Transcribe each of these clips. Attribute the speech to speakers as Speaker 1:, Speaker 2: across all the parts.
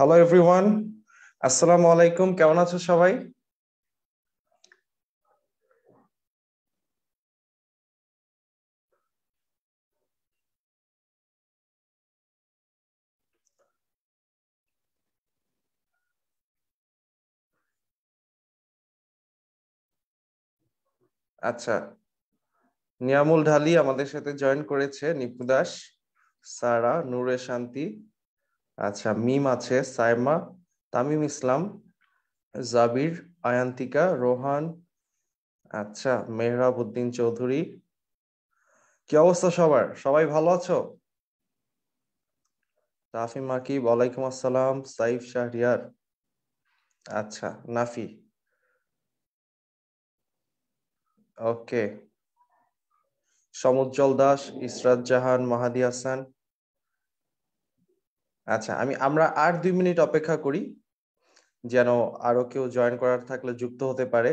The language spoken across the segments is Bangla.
Speaker 1: হ্যালো এভরিওয়ান আসসালামু আলাইকুম কেমন আছো সবাই আচ্ছা নিয়ামুল ঢালি আমাদের সাথে জয়েন করেছে নিপু দাস সারা নূরে শান্তি আচ্ছা মিম আছে সাইমা তামিম ইসলাম জাবির আয়ান্তিকা রোহান আচ্ছা মেহরাব উদ্দিন চৌধুরী কি অবস্থা সবার সবাই ভালো আছো রাফি মাকিব ওয়ালাইকুম আসসালাম সাইফ শাহরিয়ার আচ্ছা নাফি ওকে সমুজ্জ্বল দাস ইসরাত জাহান মাহাদি হাসান আচ্ছা আমি আমরা আর দুই মিনিট অপেক্ষা করি যেন আরো কেউ জয়েন করার থাকলে যুক্ত হতে পারে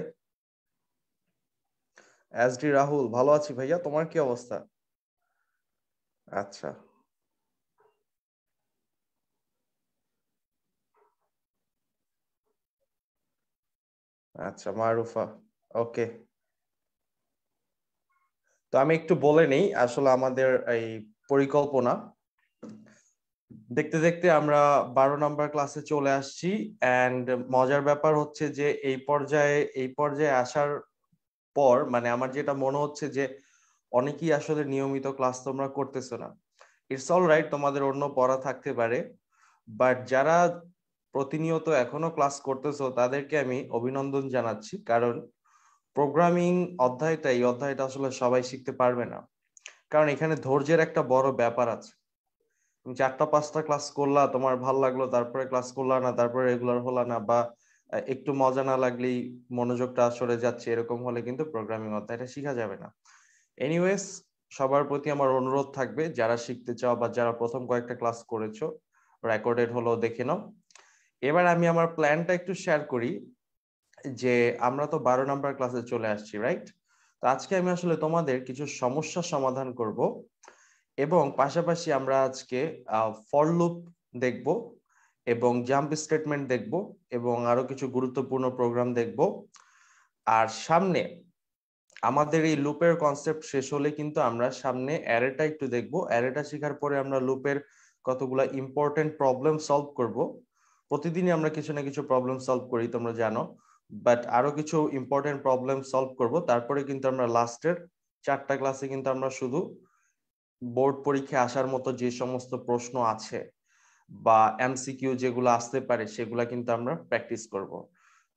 Speaker 1: এস ডি রাহুল ভালো আছি ভাইয়া তোমার কি অবস্থা আচ্ছা আচ্ছা মারুফা ওকে তো আমি একটু বলে নেই আসলে আমাদের এই পরিকল্পনা দেখতে দেখতে আমরা বারো নম্বর ক্লাসে চলে আসছি অ্যান্ড মজার ব্যাপার হচ্ছে যে এই পর্যায়ে এই পর্যায়ে আসার পর মানে আমার যেটা মনে হচ্ছে যে অনেকেই আসলে নিয়মিত ক্লাস তোমরা করতেছো না ইটস অল রাইট তোমাদের অন্য পড়া থাকতে পারে বাট যারা প্রতিনিয়ত এখনো ক্লাস করতেছো তাদেরকে আমি অভিনন্দন জানাচ্ছি কারণ প্রোগ্রামিং অধ্যায়টা এই অধ্যায়টা আসলে সবাই শিখতে পারবে না কারণ এখানে ধৈর্যের একটা বড় ব্যাপার আছে তুমি চারটা পাঁচটা ক্লাস করলা তোমার ভাল লাগলো তারপরে ক্লাস করলা না তারপরে রেগুলার হলো না বা একটু মজা না লাগলেই মনোযোগটা সরে যাচ্ছে এরকম হলে কিন্তু প্রোগ্রামিং অধ্যায়টা শেখা যাবে না এনিওয়েজ সবার প্রতি আমার অনুরোধ থাকবে যারা শিখতে চাও বা যারা প্রথম কয়েকটা ক্লাস করেছো রেকর্ডেড হলো দেখে নাও এবার আমি আমার প্ল্যানটা একটু শেয়ার করি যে আমরা তো বারো নাম্বার ক্লাসে চলে আসছি রাইট তো আজকে আমি আসলে তোমাদের কিছু সমস্যা সমাধান করব এবং পাশাপাশি আমরা আজকে ফর লুপ দেখব এবং জাম্প স্টেটমেন্ট দেখব এবং আরো কিছু গুরুত্বপূর্ণ প্রোগ্রাম দেখব আর সামনে আমাদের এই লুপের কনসেপ্ট শেষ হলে কিন্তু আমরা সামনে অ্যারেটা একটু দেখব অ্যারেটা শেখার পরে আমরা লুপের কতগুলো ইম্পর্টেন্ট প্রবলেম সলভ করব প্রতিদিনই আমরা কিছু না কিছু প্রবলেম সলভ করি তোমরা জানো বাট আরো কিছু ইম্পর্টেন্ট প্রবলেম সলভ করব তারপরে কিন্তু আমরা লাস্টের চারটা ক্লাসে কিন্তু আমরা শুধু বোর্ড পরীক্ষায় আসার মতো যে সমস্ত প্রশ্ন আছে বা এমসিকিউ যেগুলো আসতে পারে সেগুলো কিন্তু আমরা প্র্যাকটিস করব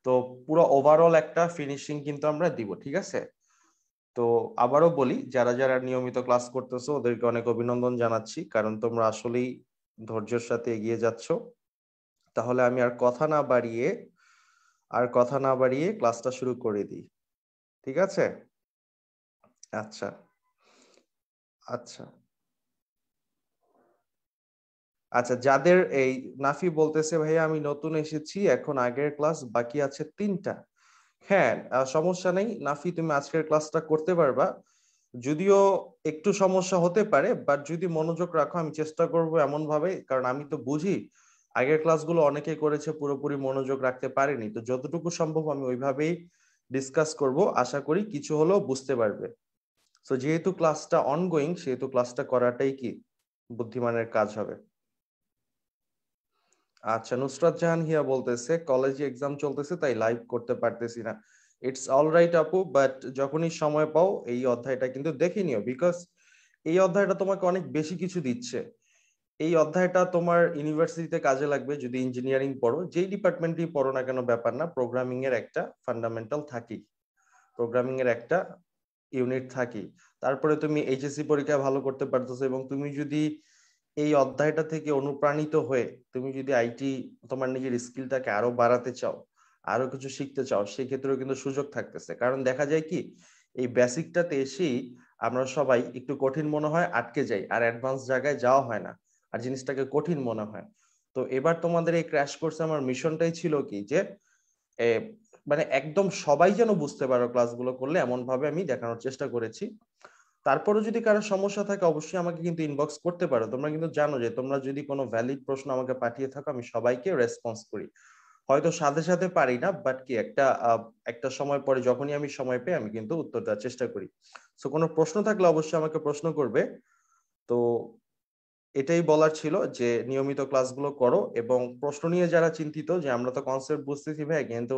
Speaker 1: তো পুরো ওভারঅল একটা ফিনিশিং কিন্তু আমরা দিব ঠিক আছে তো আবারও বলি যারা যারা নিয়মিত ক্লাস করতেছো ওদেরকে অনেক অভিনন্দন জানাচ্ছি কারণ তোমরা আসলেই ধৈর্যের সাথে এগিয়ে যাচ্ছ তাহলে আমি আর কথা না বাড়িয়ে আর কথা না বাড়িয়ে ক্লাসটা শুরু করে দিই ঠিক আছে আচ্ছা আচ্ছা আচ্ছা যাদের এই নাফি বলতেছে ভাইয়া আমি নতুন এসেছি এখন আগের ক্লাস বাকি আছে তিনটা হ্যাঁ সমস্যা নেই নাফি তুমি আজকের ক্লাসটা করতে পারবা যদিও একটু সমস্যা হতে পারে বাট যদি মনোযোগ রাখো আমি চেষ্টা করব এমন ভাবে কারণ আমি তো বুঝি আগের ক্লাসগুলো অনেকে করেছে পুরোপুরি মনোযোগ রাখতে পারেনি তো যতটুকু সম্ভব আমি ওইভাবেই ডিসকাস করব আশা করি কিছু হলেও বুঝতে পারবে সো যেহেতু ক্লাসটা অনগোয়িং সেহেতু ক্লাসটা করাটাই কি বুদ্ধিমানের কাজ হবে আচ্ছা নুসরাত জাহান হিয়া বলতেছে কলেজে এক্সাম চলতেছে তাই লাইভ করতে পারতেছি না ইটস অলরাইট আপু বাট যখনই সময় পাও এই অধ্যায়টা কিন্তু দেখে নিও বিকজ এই অধ্যায়টা তোমাকে অনেক বেশি কিছু দিচ্ছে এই অধ্যায়টা তোমার ইউনিভার্সিটিতে কাজে লাগবে যদি ইঞ্জিনিয়ারিং পড়ো যেই ডিপার্টমেন্টই পড়ো না কেন ব্যাপার না প্রোগ্রামিং এর একটা ফান্ডামেন্টাল থাকি প্রোগ্রামিং এর একটা ইউনিট থাকি তারপরে তুমি এইচএসসি পরীক্ষা ভালো করতে পারতেছো এবং তুমি যদি এই অধ্যায়টা থেকে অনুপ্রাণিত হয়ে তুমি যদি আইটি তোমার নিজের স্কিলটাকে আরো বাড়াতে চাও আরো কিছু শিখতে চাও সেক্ষেত্রেও কিন্তু সুযোগ থাকতেছে কারণ দেখা যায় কি এই বেসিকটাতে এসেই আমরা সবাই একটু কঠিন মনে হয় আটকে যাই আর অ্যাডভান্স জায়গায় যাওয়া হয় না আর জিনিসটাকে কঠিন মনে হয় তো এবার তোমাদের এই ক্র্যাশ কোর্সে আমার মিশনটাই ছিল কি যে মানে একদম সবাই যেন বুঝতে পারো ক্লাসগুলো করলে এমন ভাবে আমি দেখানোর চেষ্টা করেছি তারপরে যদি কারো সমস্যা থাকে অবশ্যই আমাকে কিন্তু ইনবক্স করতে পারো তোমরা কিন্তু জানো যে তোমরা যদি কোনো ভ্যালিড প্রশ্ন আমাকে পাঠিয়ে থাকো আমি সবাইকে রেসপন্স করি হয়তো সাথে সাথে পারি না বাট কি একটা একটা সময় পরে যখনই আমি সময় পাই আমি কিন্তু উত্তর দেওয়ার চেষ্টা করি সো কোনো প্রশ্ন থাকলে অবশ্যই আমাকে প্রশ্ন করবে তো এটাই বলার ছিল যে নিয়মিত ক্লাসগুলো করো এবং প্রশ্ন নিয়ে যারা চিন্তিত যে আমরা তো কনসেপ্ট বুঝতেছি ভাই কিন্তু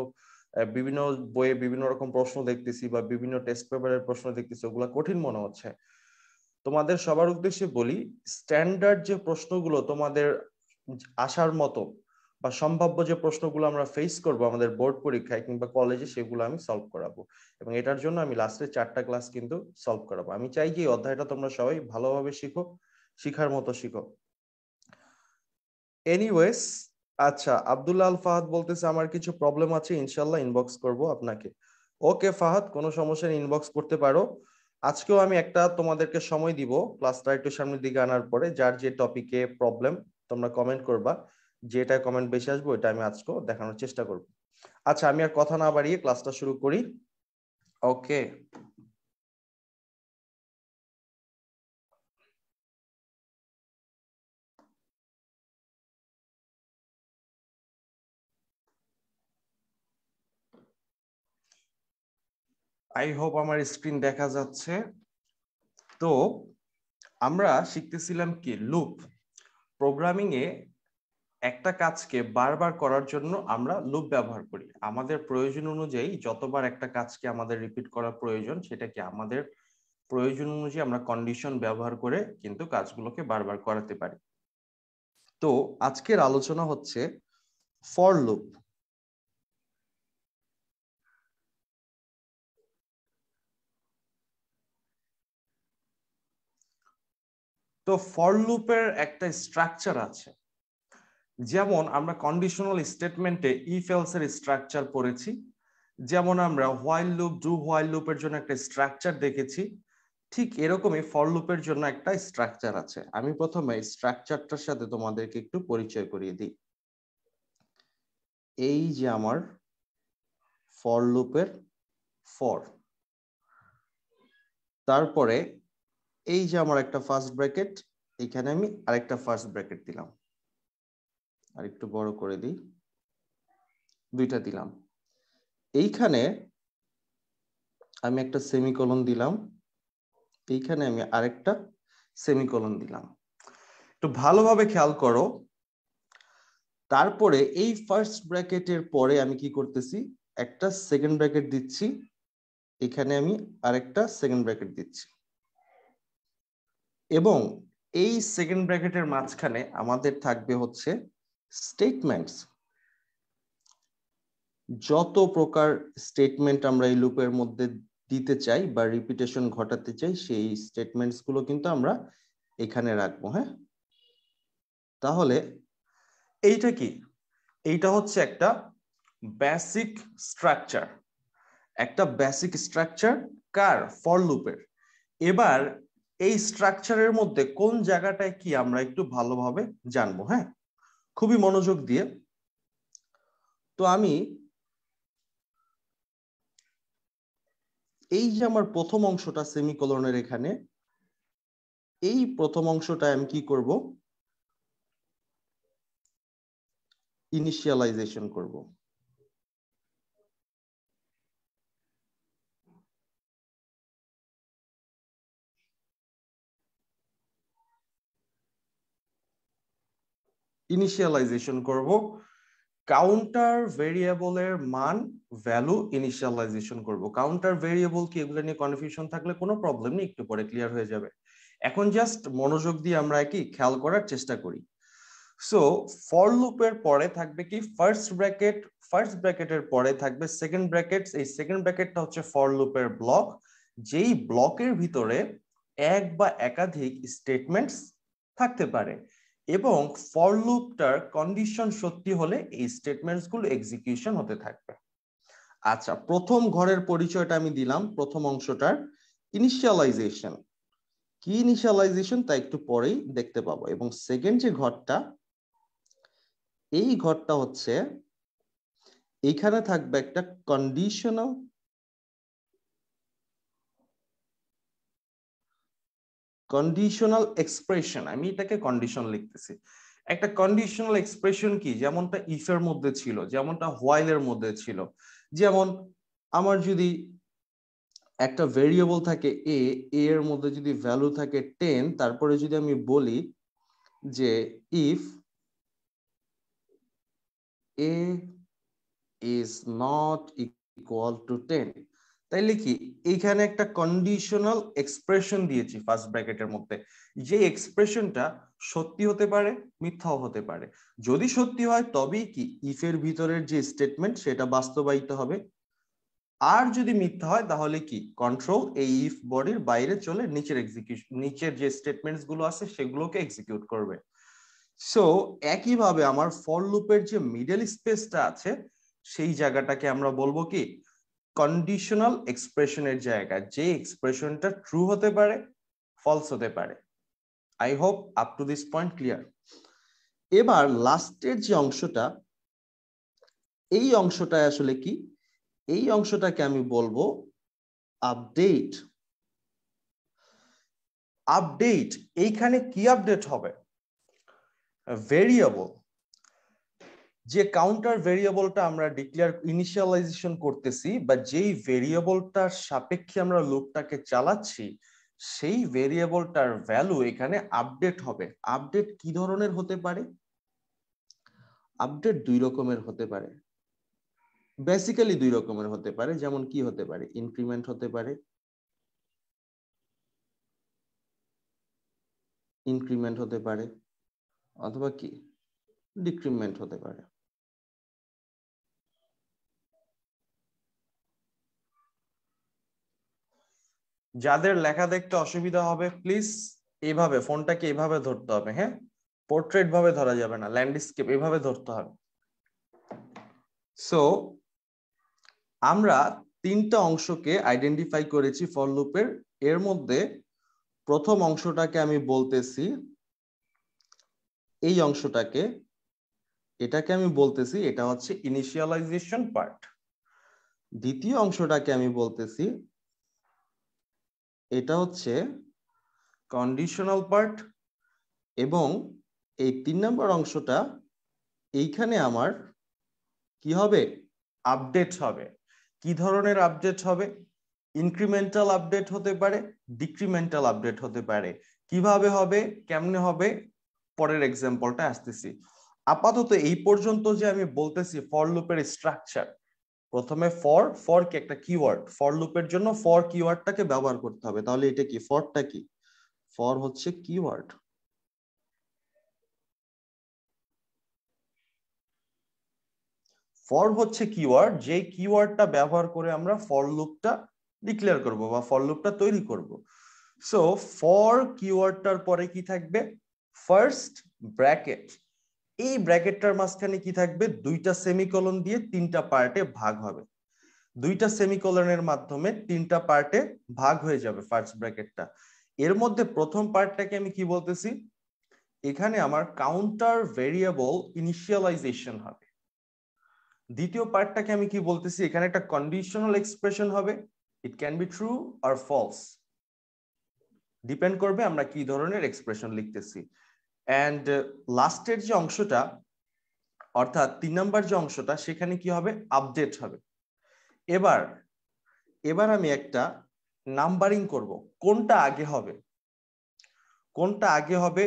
Speaker 1: বিভিন্ন বইয়ে বিভিন্ন রকম প্রশ্ন দেখতেছি বা বিভিন্ন টেস্ট পেপারের প্রশ্ন দেখতেছি ওগুলো কঠিন মনে হচ্ছে তোমাদের সবার উদ্দেশ্যে বলি স্ট্যান্ডার্ড যে প্রশ্নগুলো তোমাদের আসার মতো বা সম্ভাব্য যে প্রশ্নগুলো আমরা ফেস করব আমাদের বোর্ড পরীক্ষায় কিংবা কলেজে সেগুলো আমি সলভ করাবো এবং এটার জন্য আমি লাস্টে চারটা ক্লাস কিন্তু সলভ করাবো আমি চাই যে অধ্যায়টা তোমরা সবাই ভালোভাবে শিখো শিখার মতো শিখো এনিওয়েস আচ্ছা আব্দুল্লাহ আল ফাহাদ বলতেছে আমার কিছু প্রবলেম আছে ইনশাল্লাহ ইনবক্স করব আপনাকে ওকে ফাহাদ কোনো সমস্যা ইনবক্স করতে পারো আজকেও আমি একটা তোমাদেরকে সময় দিব ক্লাসটা একটু সামনের দিকে আনার পরে যার যে টপিকে প্রবলেম তোমরা কমেন্ট করবা যেটা কমেন্ট বেশি আসবো ওইটা আমি আজকেও দেখানোর চেষ্টা করব আচ্ছা আমি আর কথা না বাড়িয়ে ক্লাসটা শুরু করি ওকে আই হোপ আমার স্ক্রিন দেখা যাচ্ছে তো আমরা শিখতেছিলাম কি লুপ প্রোগ্রামিং এ একটা কাজকে বারবার করার জন্য আমরা লুপ ব্যবহার করি আমাদের প্রয়োজন অনুযায়ী যতবার একটা কাজকে আমাদের রিপিট করা প্রয়োজন সেটাকে আমাদের প্রয়োজন অনুযায়ী আমরা কন্ডিশন ব্যবহার করে কিন্তু কাজগুলোকে বারবার করাতে পারি তো আজকের আলোচনা হচ্ছে ফর লুপ তো ফর লুপের একটা স্ট্রাকচার আছে যেমন আমরা কন্ডিশনাল স্টেটমেন্টে ইফেলস এর স্ট্রাকচার পড়েছি যেমন আমরা হোয়াইল লুপ ডু হোয়াইল লুপের জন্য একটা স্ট্রাকচার দেখেছি ঠিক এরকমই ফর লুপের জন্য একটা স্ট্রাকচার আছে আমি প্রথমে স্ট্রাকচারটার সাথে তোমাদেরকে একটু পরিচয় করিয়ে দিই এই যে আমার ফর লুপের ফর তারপরে এই যে আমার একটা ফার্স্ট ব্র্যাকেট এখানে আমি আরেকটা ফার্স্ট ব্র্যাকেট দিলাম আর একটু বড় করে দিই দুইটা দিলাম এইখানে আমি একটা সেমিকলন দিলাম এইখানে আমি আরেকটা সেমিকলন দিলাম একটু ভালোভাবে খেয়াল করো তারপরে এই ফার্স্ট ব্র্যাকেটের পরে আমি কি করতেছি একটা সেকেন্ড ব্র্যাকেট দিচ্ছি এখানে আমি আরেকটা সেকেন্ড ব্র্যাকেট দিচ্ছি এবং এই সেকেন্ড ব্র্যাকেটের মাঝখানে আমাদের থাকবে হচ্ছে স্টেটমেন্টস যত প্রকার স্টেটমেন্ট আমরা এই লুপের মধ্যে দিতে চাই বা রিপিটেশন ঘটাতে চাই সেই স্টেটমেন্টস গুলো কিন্তু আমরা এখানে রাখবো হ্যাঁ তাহলে এইটা কি এইটা হচ্ছে একটা বেসিক স্ট্রাকচার একটা বেসিক স্ট্রাকচার কার ফর লুপের এবার এই স্ট্রাকচারের মধ্যে কোন জায়গাটায় কি আমরা একটু ভালোভাবে জানবো হ্যাঁ খুবই মনোযোগ দিয়ে তো আমি এই যে আমার প্রথম অংশটা সেমিকোলনের এখানে এই প্রথম অংশটা আমি কি করব ইনিশিয়ালাইজেশন করব ইনিশিয়ালাইজেশন করব কাউন্টার ভেরিয়েবলের মান ভ্যালু ইনিশিয়ালাইজেশন করব কাউন্টার ভেরিয়েবল কি এগুলো নিয়ে কনফিউশন থাকলে কোনো প্রবলেম নেই একটু পরে ক্লিয়ার হয়ে যাবে এখন জাস্ট মনোযোগ দিয়ে আমরা কি খেয়াল করার চেষ্টা করি সো ফর লুপের পরে থাকবে কি ফার্স্ট ব্র্যাকেট ফার্স্ট ব্র্যাকেটের পরে থাকবে সেকেন্ড ব্র্যাকেট এই সেকেন্ড ব্র্যাকেটটা হচ্ছে ফর লুপের ব্লক যেই ব্লকের ভিতরে এক বা একাধিক স্টেটমেন্টস থাকতে পারে এবং ফর লুপটার কন্ডিশন সত্যি হলে এই গুলো এক্সিকিউশন হতে থাকবে আচ্ছা প্রথম ঘরের পরিচয়টা আমি দিলাম প্রথম অংশটার ইনিশিয়ালাইজেশন কি ইনিশিয়ালাইজেশন তা একটু পরেই দেখতে পাবো এবং সেকেন্ড যে ঘরটা এই ঘরটা হচ্ছে এখানে থাকবে একটা কন্ডিশনাল কন্ডিশনাল এক্সপ্রেশন আমি এটাকে কন্ডিশন লিখতেছি একটা কন্ডিশনাল এক্সপ্রেশন কি যেমনটা ইফের মধ্যে ছিল যেমনটা হোয়াইলের মধ্যে ছিল যেমন আমার যদি একটা ভেরিয়েবল থাকে এ এর মধ্যে যদি ভ্যালু থাকে টেন তারপরে যদি আমি বলি যে if A is not equal to ten তাইলে কি এইখানে একটা কন্ডিশনাল এক্সপ্রেশন দিয়েছি ফার্স্ট ব্র্যাকেটের মধ্যে যে এক্সপ্রেশনটা সত্যি হতে পারে মিথ্যাও হতে পারে যদি সত্যি হয় তবেই কি ইফের ভিতরের যে স্টেটমেন্ট সেটা বাস্তবায়িত হবে আর যদি মিথ্যা হয় তাহলে কি কন্ট্রোল এই ইফ বডির বাইরে চলে নিচের এক্সিকিউশন নিচের যে স্টেটমেন্টস গুলো আছে সেগুলোকে এক্সিকিউট করবে সো একইভাবে আমার ফর লুপের যে মিডল স্পেসটা আছে সেই জায়গাটাকে আমরা বলবো কি কন্ডিশনাল এক্সপ্রেশনের জায়গা যে এক্সপ্রেশনটা ট্রু হতে পারে ফলস হতে পারে I hope up to this point clear এবার লাস্টের যে অংশটা এই অংশটা আসলে কি এই অংশটাকে আমি বলবো আপডেট আপডেট এইখানে কি আপডেট হবে ভেরিয়েবল যে কাউন্টার ভেরিয়েবলটা আমরা ডিক্লেয়ার ইনিশিয়ালাইজেশন করতেছি বা যেই ভেরিয়েবলটার সাপেক্ষে আমরা লুপটাকে চালাচ্ছি সেই ভেরিয়েবলটার ভ্যালু এখানে আপডেট হবে আপডেট কি ধরনের হতে পারে আপডেট দুই রকমের হতে পারে বেসিক্যালি দুই রকমের হতে পারে যেমন কি হতে পারে ইনক্রিমেন্ট হতে পারে ইনক্রিমেন্ট হতে পারে অথবা কি ডিক্রিমেন্ট হতে পারে যাদের লেখা দেখতে অসুবিধা হবে প্লিজ এভাবে ফোনটাকে এভাবে ধরতে হবে হ্যাঁ পোর্ট্রেট ভাবে ধরা যাবে না ল্যান্ডস্কেপ এভাবে ধরতে হবে সো আমরা তিনটা অংশকে আইডেন্টিফাই করেছি ফর লুপের এর মধ্যে প্রথম অংশটাকে আমি বলতেছি এই অংশটাকে এটাকে আমি বলতেছি এটা হচ্ছে ইনিশিয়ালাইজেশন পার্ট দ্বিতীয় অংশটাকে আমি বলতেছি এটা হচ্ছে কন্ডিশনাল পার্ট এবং এই তিন নম্বর অংশটা এইখানে আমার কি হবে আপডেট হবে কি ধরনের আপডেট হবে ইনক্রিমেন্টাল আপডেট হতে পারে ডিক্রিমেন্টাল আপডেট হতে পারে কিভাবে হবে কেমনে হবে পরের এক্সাম্পলটা আসতেছি আপাতত এই পর্যন্ত যে আমি বলতেছি ফর লুপের স্ট্রাকচার প্রথমে ফর ফর কি একটা কিওয়ার্ড ফর লুপের জন্য ফর কিওয়ার্ডটাকে ব্যবহার করতে হবে তাহলে এটা কি ফরটা কি ফর হচ্ছে কিওয়ার্ড ফর হচ্ছে কিওয়ার্ড যে কিওয়ার্ডটা ব্যবহার করে আমরা ফর লুপটা ডিক্লেয়ার করব বা ফর লুপটা তৈরি করব সো ফর কিওয়ার্ডটার পরে কি থাকবে ফার্স্ট ব্র্যাকেট এই ব্র্যাকেটটার মাঝখানে কি থাকবে দুইটা সেমিকলন দিয়ে তিনটা পার্টে ভাগ হবে দুইটা সেমিকলনের মাধ্যমে তিনটা পার্টে ভাগ হয়ে যাবে ফার্স্ট ব্র্যাকেটটা এর মধ্যে প্রথম পার্টটাকে আমি কি বলতেছি এখানে আমার কাউন্টার ভেরিয়েবল ইনিশিয়ালাইজেশন হবে দ্বিতীয় পার্টটাকে আমি কি বলতেছি এখানে একটা কন্ডিশনাল এক্সপ্রেশন হবে ইট ক্যান বি ট্রু আর ফলস ডিপেন্ড করবে আমরা কি ধরনের এক্সপ্রেশন লিখতেছি অ্যান্ড লাস্টের uh, যে অংশটা অর্থাৎ তিন নম্বর যে অংশটা সেখানে কি হবে আপডেট হবে এবার এবার আমি একটা নাম্বারিং করব কোনটা আগে হবে কোনটা আগে হবে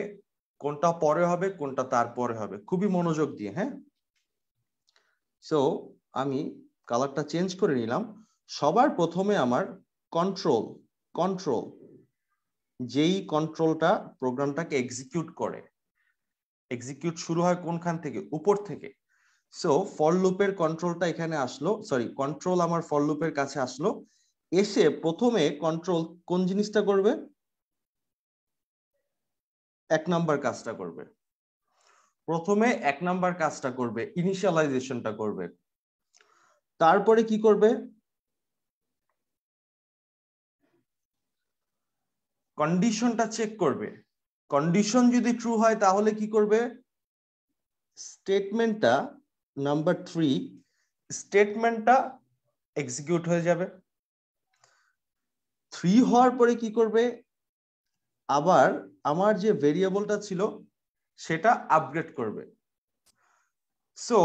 Speaker 1: কোনটা পরে হবে কোনটা তারপরে হবে খুবই মনোযোগ দিয়ে হ্যাঁ সো আমি কালারটা চেঞ্জ করে নিলাম সবার প্রথমে আমার কন্ট্রোল কন্ট্রোল যেই কন্ট্রোলটা প্রোগ্রামটাকে এক্সিকিউট করে এক্সিকিউট শুরু হয় কোনখান থেকে উপর থেকে সো ফল লুপের কন্ট্রোলটা এখানে আসলো সরি কন্ট্রোল আমার ফল লুপের কাছে আসলো এসে প্রথমে কন্ট্রোল কোন জিনিসটা করবে এক নাম্বার কাজটা করবে প্রথমে এক নাম্বার কাজটা করবে ইনিশিয়ালাইজেশনটা করবে তারপরে কি করবে কন্ডিশনটা চেক করবে কন্ডিশন যদি ট্রু হয় তাহলে কি করবে স্টেটমেন্টটা নাম্বার থ্রি স্টেটমেন্টটা এক্সিকিউট হয়ে যাবে থ্রি হওয়ার পরে কি করবে আবার আমার যে ভেরিয়েবলটা ছিল সেটা আপগ্রেড করবে সো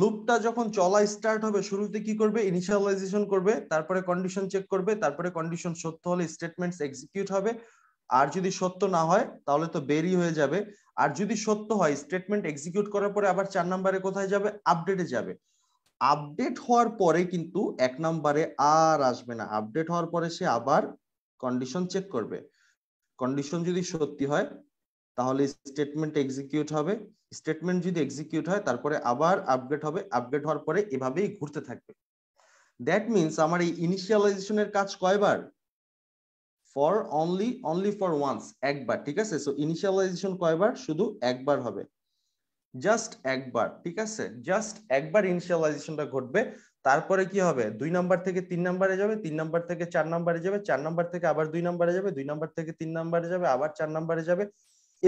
Speaker 1: লুপটা যখন চলা স্টার্ট হবে শুরুতে কি করবে ইনিশিয়ালাইজেশন করবে তারপরে কন্ডিশন চেক করবে তারপরে কন্ডিশন সত্য হলে স্টেটমেন্টস এক্সিকিউট হবে আর যদি সত্য না হয় তাহলে তো বেরি হয়ে যাবে আর যদি সত্য হয় স্টেটমেন্ট এক্সিকিউট করার পরে আবার চার নম্বরে কোথায় যাবে আপডেটে যাবে আপডেট হওয়ার পরে কিন্তু এক নম্বরে আর আসবে না আপডেট হওয়ার পরে সে আবার কন্ডিশন চেক করবে কন্ডিশন যদি সত্যি হয় তাহলে স্টেটমেন্ট এক্সিকিউট হবে স্টেটমেন্ট যদি এক্সিকিউট হয় তারপরে আবার আপডেট হবে আপডেট হওয়ার পরে এভাবেই ঘুরতে থাকবে দ্যাট মিনস আমার এই ইনিশিয়ালাইজেশনের কাজ কয়বার for only only for once একবার ঠিক আছে সো ইনিশিয়ালাইজেশন কয়বার শুধু একবার হবে জাস্ট একবার ঠিক আছে জাস্ট একবার ইনিশিয়ালাইজেশনটা ঘটবে তারপরে কি হবে দুই নাম্বার থেকে তিন নাম্বারে যাবে তিন নাম্বার থেকে চার নাম্বারে যাবে চার নাম্বার থেকে আবার দুই নাম্বারে যাবে দুই নাম্বার থেকে তিন নাম্বারে যাবে আবার চার নাম্বারে যাবে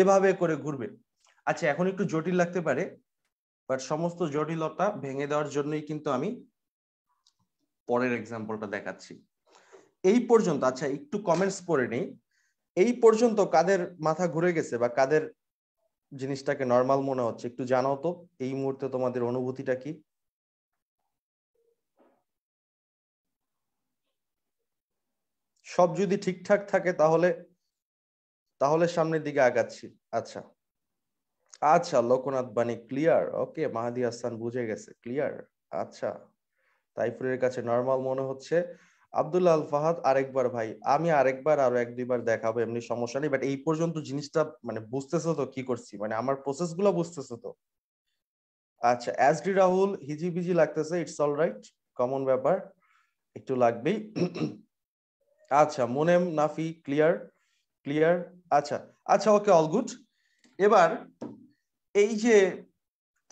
Speaker 1: এভাবে করে ঘুরবে আচ্ছা এখন একটু জটিল লাগতে পারে বাট সমস্ত জটিলতা ভেঙে দেওয়ার জন্যই কিন্তু আমি পরের এক্সাম্পলটা দেখাচ্ছি এই পর্যন্ত আচ্ছা একটু কমেন্টস পড়ে নেই এই পর্যন্ত কাদের মাথা ঘুরে গেছে বা কাদের জিনিসটাকে নর্মাল মনে হচ্ছে একটু জানাও তো এই মুহূর্তে তোমাদের অনুভূতিটা কি সব যদি ঠিকঠাক থাকে তাহলে তাহলে সামনের দিকে আগাচ্ছি আচ্ছা আচ্ছা লোকনাথ বাণী ক্লিয়ার ওকে মাহাদি আসান বুঝে গেছে ক্লিয়ার আচ্ছা তাইফুরের কাছে নর্মাল মনে হচ্ছে আবদুল্লাহ আল ফাহাদ আরেকবার ভাই আমি আরেকবার আরো এক দুইবার দেখাবো এমনি সমস্যা নেই বাট এই পর্যন্ত জিনিসটা মানে বুঝতেছো তো কি করছি মানে আমার প্রসেস গুলো বুঝতেছো তো আচ্ছা এস ডি রাহুল হিজিবিজি লাগতেছে ইটস অল রাইট কমন ব্যাপার একটু লাগবেই আচ্ছা মোনেম নাফি ক্লিয়ার ক্লিয়ার আচ্ছা আচ্ছা ওকে অল গুড এবার এই যে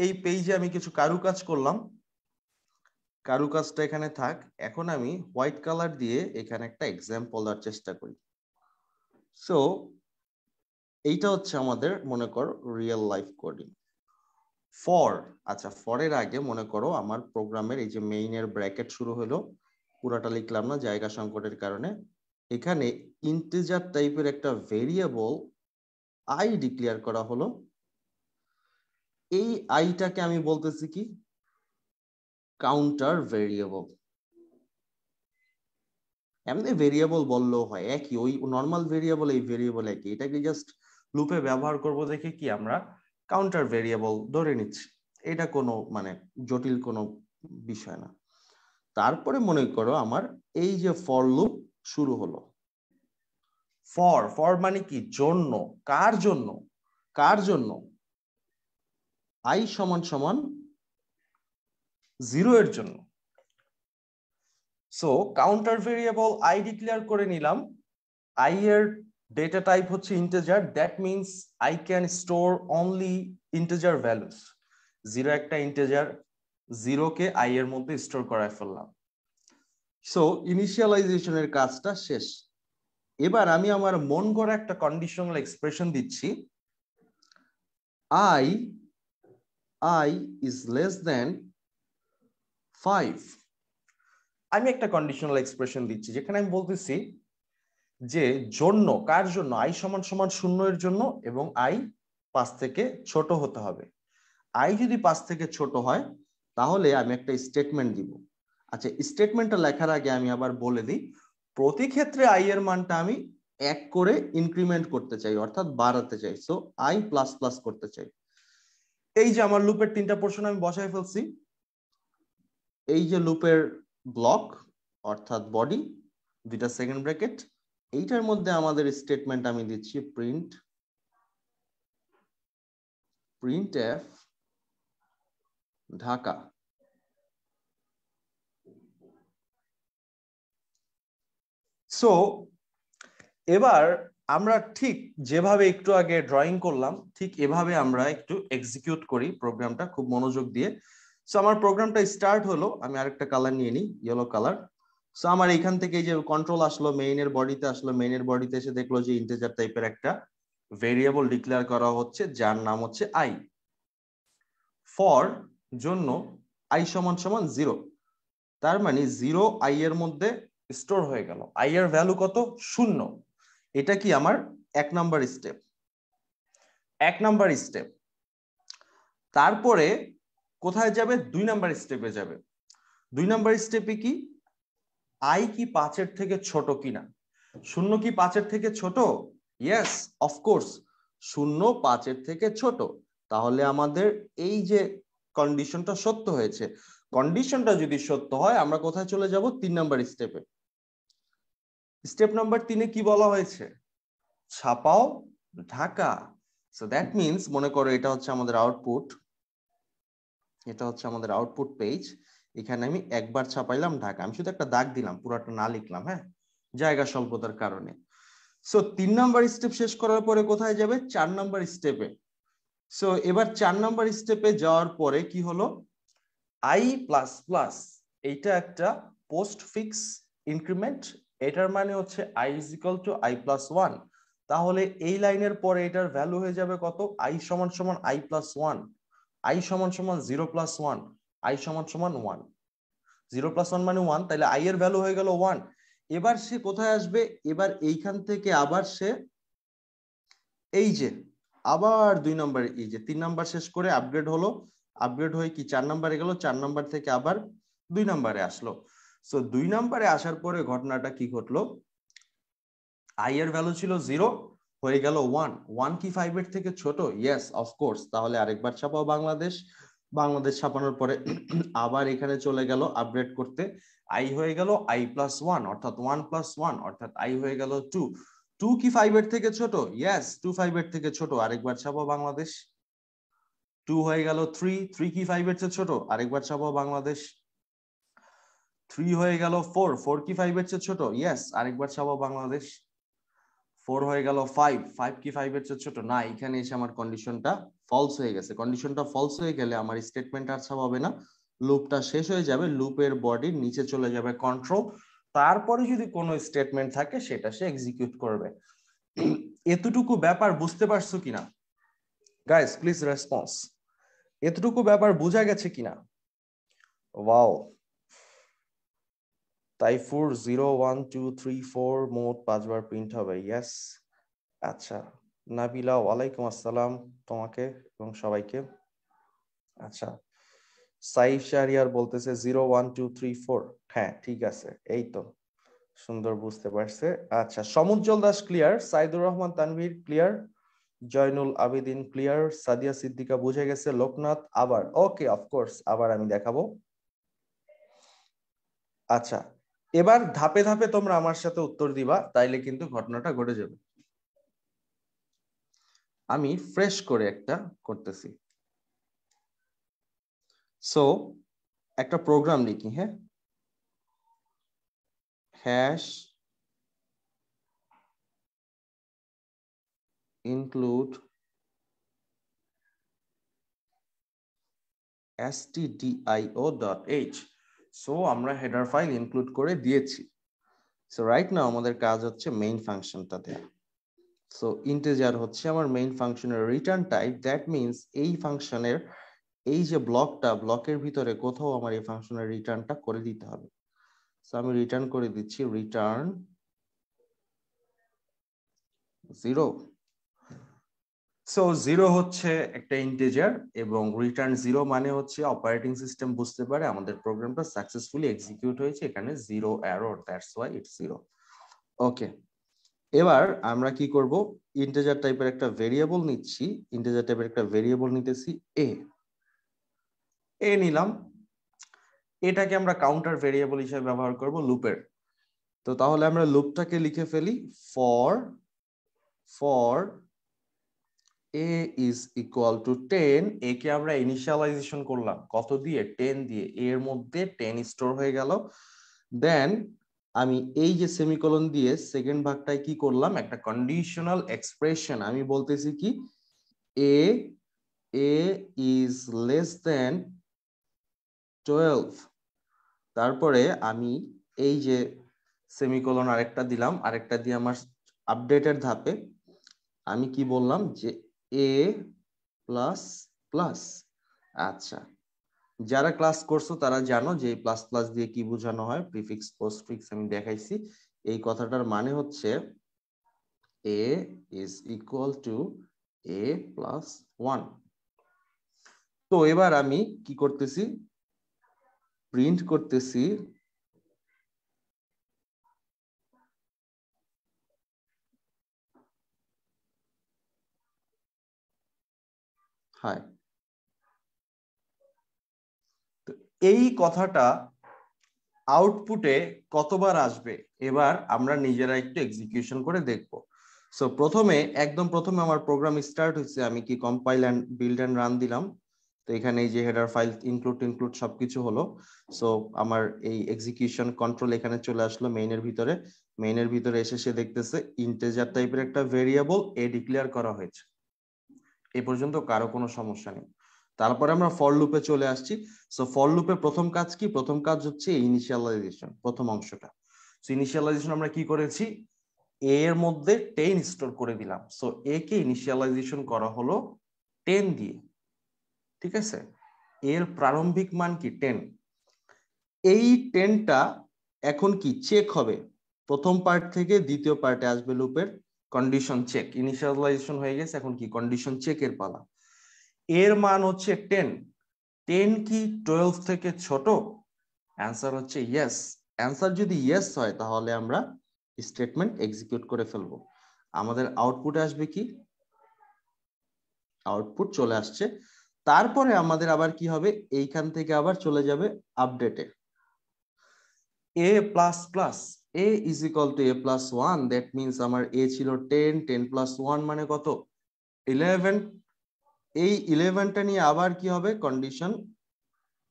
Speaker 1: এই পেজে আমি কিছু কারুকাজ করলাম কারুকাজটা এখানে থাক এখন আমি হোয়াইট কালার দিয়ে এখানে একটা এক্সাম্পল দেওয়ার চেষ্টা করি সো এইটা হচ্ছে আমাদের মনে কর রিয়েল লাইফ কোডিং ফর আচ্ছা ফরের আগে মনে করো আমার প্রোগ্রামের এই যে মেইনের ব্র্যাকেট শুরু হলো পুরাটা লিখলাম না জায়গা সংকটের কারণে এখানে ইন্টিজার টাইপের একটা ভেরিয়েবল আই ডিক্লেয়ার করা হলো এই আইটাকে আমি বলতেছি কি কাউন্টার ভেরিয়েবল এমনি ভেরিয়েবল বললেও হয় একই ওই নর্মাল ভেরিয়েবল এই ভেরিয়েবল একই এটাকে জাস্ট লুপে ব্যবহার করব দেখে কি আমরা কাউন্টার ভেরিয়েবল ধরে নিচ্ছি এটা কোনো মানে জটিল কোনো বিষয় না তারপরে মনে করো আমার এই যে ফর লুপ শুরু হলো ফর ফর মানে কি জন্য কার জন্য কার জন্য আই সমান সমান জিরো এর জন্য so counter variable I declare করে নিলাম আই এর ডেটা টাইপ হচ্ছে integer that means I can store only integer values zero একটা ইন্টেজার জিরোকে আই এর মধ্যে স্টোর করায় ফেললাম সো ইনিশিয়ালাইজেশনের কাজটা শেষ এবার আমি আমার মন গড়া একটা কন্ডিশনাল এক্সপ্রেশন দিচ্ছি I I is less than five আমি একটা কন্ডিশনাল এক্সপ্রেশন দিচ্ছি যেখানে আমি বলতেছি যে জন্য কার জন্য আই সমান সমান শূন্যের জন্য এবং আই পাঁচ থেকে ছোট হতে হবে আই যদি পাঁচ থেকে ছোট হয় তাহলে আমি একটা স্টেটমেন্ট দিব আচ্ছা স্টেটমেন্টটা লেখার আগে আমি আবার বলে দিই প্রতি ক্ষেত্রে আই এর মানটা আমি এক করে ইনক্রিমেন্ট করতে চাই অর্থাৎ বাড়াতে চাই সো আই প্লাস প্লাস করতে চাই এই যে আমার লুপের তিনটা পোর্শন আমি বসায় ফেলছি এই যে লুপের ব্লক অর্থাৎ বডি দুইটা সেকেন্ড ব্র্যাকেট এইটার মধ্যে আমাদের স্টেটমেন্ট আমি দিচ্ছি print print f Dhaka so এবার আমরা ঠিক যেভাবে একটু আগে ড্রয়িং করলাম ঠিক এভাবে আমরা একটু এক্সিকিউট করি প্রোগ্রামটা খুব মনোযোগ দিয়ে সো আমার প্রোগ্রামটা স্টার্ট হলো আমি আরেকটা কালার নিয়ে নিই ইয়েলো কালার সো আমার এখান থেকে যে কন্ট্রোল আসলো মেইনের বডিতে আসলো মেইনের বডিতে এসে দেখলো যে ইন্টেজার টাইপের একটা ভেরিয়েবল ডিক্লেয়ার করা হচ্ছে যার নাম হচ্ছে আই ফর জন্য আই সমান সমান জিরো তার মানে জিরো আই এর মধ্যে স্টোর হয়ে গেল আই এর ভ্যালু কত শূন্য এটা কি আমার এক নাম্বার স্টেপ এক নাম্বার স্টেপ তারপরে কোথায় যাবে দুই নাম্বার স্টেপে যাবে দুই নাম্বার স্টেপে কি আই কি পাঁচের থেকে ছোট কিনা শূন্য কি পাঁচের থেকে ছোট ইয়েস অফকোর্স শূন্য পাঁচের থেকে ছোট তাহলে আমাদের এই যে কন্ডিশনটা সত্য হয়েছে কন্ডিশনটা যদি সত্য হয় আমরা কোথায় চলে যাব তিন নাম্বার স্টেপে স্টেপ নাম্বার তিনে কি বলা হয়েছে ছাপাও ঢাকা সো দ্যাট মিনস মনে করো এটা হচ্ছে আমাদের আউটপুট এটা হচ্ছে আমাদের আউটপুট পেজ এখানে আমি একবার ছাপাইলাম ঢাকা আমি শুধু একটা দাগ দিলাম পুরাটা না লিখলাম হ্যাঁ জায়গা স্বল্পতার কারণে সো তিন নাম্বার স্টেপ শেষ করার পরে কোথায় যাবে চার নাম্বার স্টেপে সো এবার চার নাম্বার স্টেপে যাওয়ার পরে কি হলো আই প্লাস প্লাস এইটা একটা পোস্ট ফিক্স ইনক্রিমেন্ট এটার মানে হচ্ছে I is equal to I plus one তাহলে এই লাইনের পরে এটার ভ্যালু হয়ে যাবে কত আই সমান সমান আই প্লাস ওয়ান আই সমান সমান জিরো প্লাস ওয়ান আই সমান সমান ওয়ান জিরো প্লাস ওয়ান মানে ওয়ান তাহলে আই এর ভ্যালু হয়ে গেল ওয়ান এবার সে কোথায় আসবে এবার এইখান থেকে আবার সে এই যে আবার দুই নম্বর এই যে তিন নাম্বার শেষ করে আপগ্রেড হলো আপগ্রেড হয়ে কি চার নাম্বারে গেল চার নাম্বার থেকে আবার দুই নম্বরে আসলো সো দুই নম্বরে আসার পরে ঘটনাটা কি ঘটলো আই এর ভ্যালু ছিল জিরো হয়ে গেল ওয়ান ওয়ান কি ফাইভ এর থেকে ছোট ইয়েস অফকোর্স তাহলে আরেকবার ছাপাও বাংলাদেশ বাংলাদেশ ছাপানোর পরে আবার এখানে চলে গেল আপডেট করতে আই হয়ে গেল আই প্লাস ওয়ান অর্থাৎ ওয়ান প্লাস ওয়ান অর্থাৎ আই হয়ে গেল টু টু কি ফাইভ এর থেকে ছোট ইয়েস টু ফাইভ এর থেকে ছোট আরেকবার ছাপাও বাংলাদেশ টু হয়ে গেল থ্রি থ্রি কি ফাইভ এর চেয়ে ছোট আরেকবার ছাপাও বাংলাদেশ থ্রি হয়ে গেল ফোর ফোর কি ফাইভ এর চেয়ে ছোট ইয়েস আরেকবার ছাপাও বাংলাদেশ ফোর হয়ে গেল ফাইভ ফাইভ কি ফাইভের চেয়ে ছোট না এখানে এসে আমার কন্ডিশনটা ফলস হয়ে গেছে কন্ডিশনটা ফলস হয়ে গেলে আমার স্টেটমেন্ট আর সব হবে না লুপটা শেষ হয়ে যাবে লুপের বডির নিচে চলে যাবে কন্ট্রোল তারপরে যদি কোনো স্টেটমেন্ট থাকে সেটা সে এক্সিকিউট করবে এতটুকু ব্যাপার বুঝতে পারছো কিনা গাইস প্লিজ রেসপন্স এতটুকু ব্যাপার বোঝা গেছে কিনা wow Taifur zero one two three four মোট পাঁচবার প্রিন্ট হবে ইয়াস আচ্ছা নাবিলা ওয়ালাইকুম আসসালাম তোমাকে এবং সবাইকে আচ্ছা সাইফ শাহরিয়ার বলতেছে zero one two three four হ্যাঁ ঠিক আছে এই তো সুন্দর বুঝতে পারছে আচ্ছা Samujjwal Das clear Saidur Rahman Tanvir clear Zainul Abedin clear Sadia Siddika বুঝে গেছে লোকনাথ আবার ওকে অফকোর্স আবার আমি দেখাবো আচ্ছা এবার ধাপে ধাপে তোমরা আমার সাথে উত্তর দিবা তাইলে কিন্তু ঘটনাটা ঘটে যাবে আমি ফ্রেশ করে একটা করতেছি সো একটা প্রোগ্রাম লিখি হ্যাঁ হ্যাশ ইনক্লুড এইচ সো আমরা হেডার ফাইল ইনক্লুড করে দিয়েছি সো রাইট নাও আমাদের কাজ হচ্ছে মেইন ফাংশনটাতে সো ইন্টেজার হচ্ছে আমার মেইন ফাংশনের রিটার্ন টাইপ দ্যাট মিনস এই ফাংশনের এই যে ব্লকটা ব্লকের ভিতরে কোথাও আমার এই ফাংশনের রিটার্নটা করে দিতে হবে সো আমি রিটার্ন করে দিচ্ছি রিটার্ন জিরো সো জিরো হচ্ছে একটা ইন্টিজার এবং রিটার্ন জিরো মানে হচ্ছে অপারেটিং সিস্টেম বুঝতে পারে আমাদের প্রোগ্রামটা সাকসেসফুলি এক্সিকিউট হয়েছে এখানে zero error that's why it's zero okay এবার আমরা কি করব ইন্টিজার টাইপের একটা ভেরিয়েবল নিচ্ছি ইন্টিজার টাইপের একটা ভেরিয়েবল নিতেছি এ এ নিলাম এটাকে আমরা কাউন্টার ভেরিয়েবল হিসেবে ব্যবহার করব লুপের তো তাহলে আমরা লুপটাকে লিখে ফেলি for for A is equal to ten A কে আমরা ইনিশিয়ালাইজেশন করলাম কত দিয়ে টেন দিয়ে এর মধ্যে টেন স্টোর হয়ে গেল দেন আমি এই যে সেমিকোলন দিয়ে সেকেন্ড ভাগটায় কি করলাম একটা কন্ডিশনাল এক্সপ্রেশন আমি বলতেছি কি A A is less than twelve তারপরে আমি এই যে সেমিকোলন আরেকটা দিলাম আরেকটা দিয়ে আমার আপডেটের ধাপে আমি কি বললাম যে এ প্লাস প্লাস আচ্ছা যারা ক্লাস করছো তারা জানো যে প্লাস প্লাস দিয়ে কি বোঝানো হয় প্রিফিক্স পোস্টফিক্স আমি দেখাইছি এই কথাটার মানে হচ্ছে A is equal to A plus one তো এবার আমি কি করতেছি প্রিন্ট করতেছি হয় তো এই কথাটা আউটপুটে কতবার আসবে এবার আমরা নিজেরা একটু এক্সিকিউশন করে দেখব সো প্রথমে একদম প্রথমে আমার প্রোগ্রাম স্টার্ট হয়েছে আমি কি compile and build and run দিলাম তো এখানে এই যে হেডার ফাইল ইনক্লুড ইনক্লুড সবকিছু হলো সো আমার এই এক্সিকিউশন কন্ট্রোল এখানে চলে আসলো মেইনের ভিতরে মেইনের ভিতরে এসে সে দেখতেছে ইন্টেজার টাইপের একটা ভেরিয়েবল এ ডিক্লেয়ার করা হয়েছে এ পর্যন্ত কারো কোনো সমস্যা নেই তারপরে আমরা ফল লুপে চলে আসছি সো ফল লুপে প্রথম কাজ কি প্রথম কাজ হচ্ছে ইনিশিয়ালাইজেশন প্রথম অংশটা সো ইনিশিয়ালাইজেশন আমরা কি করেছি এ এর মধ্যে টেন স্টোর করে দিলাম সো এ কে ইনিশিয়ালাইজেশন করা হলো টেন দিয়ে ঠিক আছে এর প্রারম্ভিক মান কি টেন এই টেনটা এখন কি চেক হবে প্রথম পার্ট থেকে দ্বিতীয় পার্টে আসবে লুপের কন্ডিশন চেক ইনিশিয়ালাইজেশন হয়ে গেছে এখন কি কন্ডিশন চেকের পালা এর মান হচ্ছে টেন টেন কি টুয়েলভ থেকে ছোট অ্যান্সার হচ্ছে ইয়েস অ্যান্সার যদি ইয়েস হয় তাহলে আমরা স্টেটমেন্ট এক্সিকিউট করে ফেলবো আমাদের আউটপুট আসবে কি আউটপুট চলে আসছে তারপরে আমাদের আবার কি হবে এইখান থেকে আবার চলে যাবে আপডেটে A plus plus A is equal to A plus one that means আমার এ ছিল টেন টেন প্লাস ওয়ান মানে কত ইলেভেন এই ইলেভেনটা নিয়ে আবার কি হবে কন্ডিশন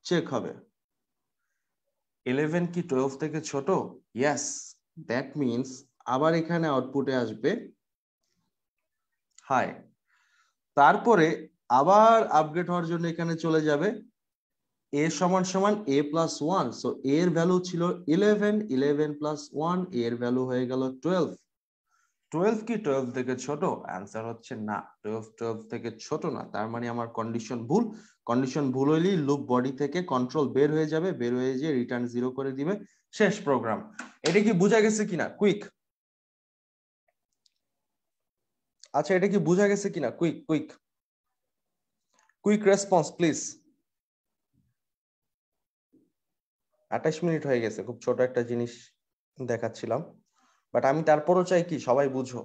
Speaker 1: চেক হবে ইলেভেন কি টুয়েলভ থেকে ছোট ইয়াস দ্যাট মিন্স আবার এখানে আউটপুটে আসবে হাই তারপরে আবার আপগ্রেড হওয়ার জন্য এখানে চলে যাবে এ সমান সমান এ প্লাস ওয়ান সো এর ভ্যালু ছিল ইলেভেন ইলেভেন প্লাস ওয়ান এর ভ্যালু হয়ে গেল টুয়েলভ টুয়েলভ কি টুয়েলভ থেকে ছোট অ্যান্সার হচ্ছে না টুয়েলভ টুয়েলভ থেকে ছোট না তার মানে আমার কন্ডিশন ভুল কন্ডিশন ভুল হইলেই লুপ বডি থেকে কন্ট্রোল বের হয়ে যাবে বের হয়ে যেয়ে রিটার্ন জিরো করে দিবে শেষ প্রোগ্রাম এটা কি বোঝা গেছে কিনা কুইক আচ্ছা এটা কি বোঝা গেছে কিনা quick quick quick response please আঠাশ মিনিট হয়ে গেছে খুব ছোট একটা জিনিস দেখাচ্ছিলাম বাট আমি তারপরও চাই কি সবাই বুঝো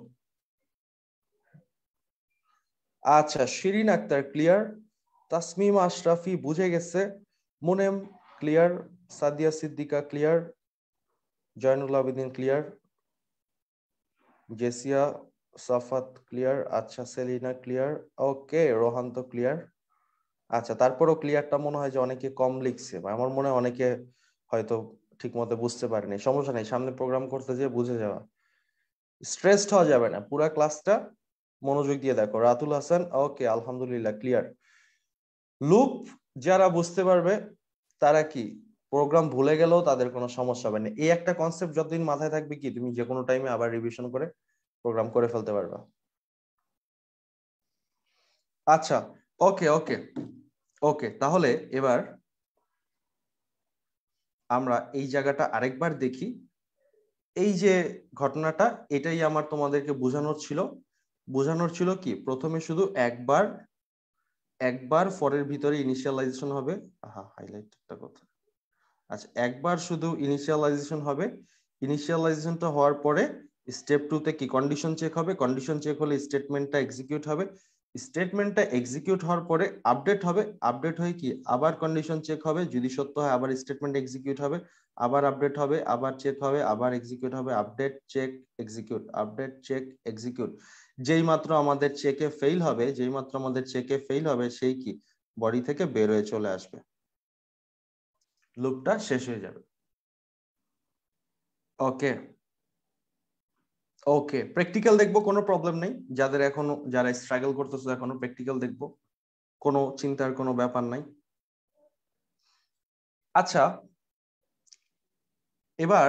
Speaker 1: আচ্ছা শিরিন আক্তার ক্লিয়ার তাসমিম আশরাফি বুঝে গেছে Munem clear Sadia Siddika clear Zainul Abedin clear Jesia Safat clear আচ্ছা Selina clear okay Rohanto clear আচ্ছা তারপরও ক্লিয়ারটা মনে হয় যে অনেকে কম লিখছে আমার মনে হয় অনেকে হয়তো ঠিক মতো বুঝতে পারিনি সমস্যা নেই সামনে প্রোগ্রাম করতে যেয়ে বুঝে যাওয়া স্ট্রেসড হওয়া যাবে না পুরা ক্লাসটা মনোযোগ দিয়ে দেখো রাতুল হাসান ওকে আলহামদুলিল্লাহ ক্লিয়ার লুপ যারা বুঝতে পারবে তারা কি প্রোগ্রাম ভুলে গেলেও তাদের কোনো সমস্যা হবে না এই একটা কনসেপ্ট যতদিন মাথায় থাকবে কি তুমি যে কোনো টাইমে আবার রিভিশন করে প্রোগ্রাম করে ফেলতে পারবা আচ্ছা ওকে ওকে ওকে তাহলে এবার আমরা এই জায়গাটা আরেকবার দেখি এই যে ঘটনাটা এটাই আমার তোমাদেরকে বোঝানোর ছিল বোঝানোর ছিল কি প্রথমে শুধু একবার একবার ফরের ভিতরে ইনিশিয়ালাইজেশন হবে আহা হাইলাইটটা কথা আচ্ছা একবার শুধু ইনিশিয়ালাইজেশন হবে ইনিশিয়ালাইজেশনটা হওয়ার পরে স্টেপ টুতে কি কন্ডিশন চেক হবে কন্ডিশন চেক হলে স্টেটমেন্টটা এক্সিকিউট হবে স্টেটমেন্টটা এক্সিকিউট হওয়ার পরে আপডেট হবে আপডেট হয়ে কি আবার কন্ডিশন চেক হবে যদি সত্য হয় আবার স্টেটমেন্ট এক্সিকিউট হবে আবার আপডেট হবে আবার চেক হবে আবার এক্সিকিউট হবে update check execute update check execute যেই মাত্র আমাদের চেকে ফেল হবে যেই মাত্র আমাদের চেকে ফেল হবে সেই কি বডি থেকে বের হয়ে চলে আসবে লুপটা শেষ হয়ে যাবে ওকে ওকে প্র্যাকটিক্যাল দেখবো কোনো প্রবলেম নেই যাদের এখনো যারা স্ট্রাগল করতেছে এখনো প্র্যাকটিক্যাল দেখবো কোনো চিন্তার কোনো ব্যাপার নাই আচ্ছা এবার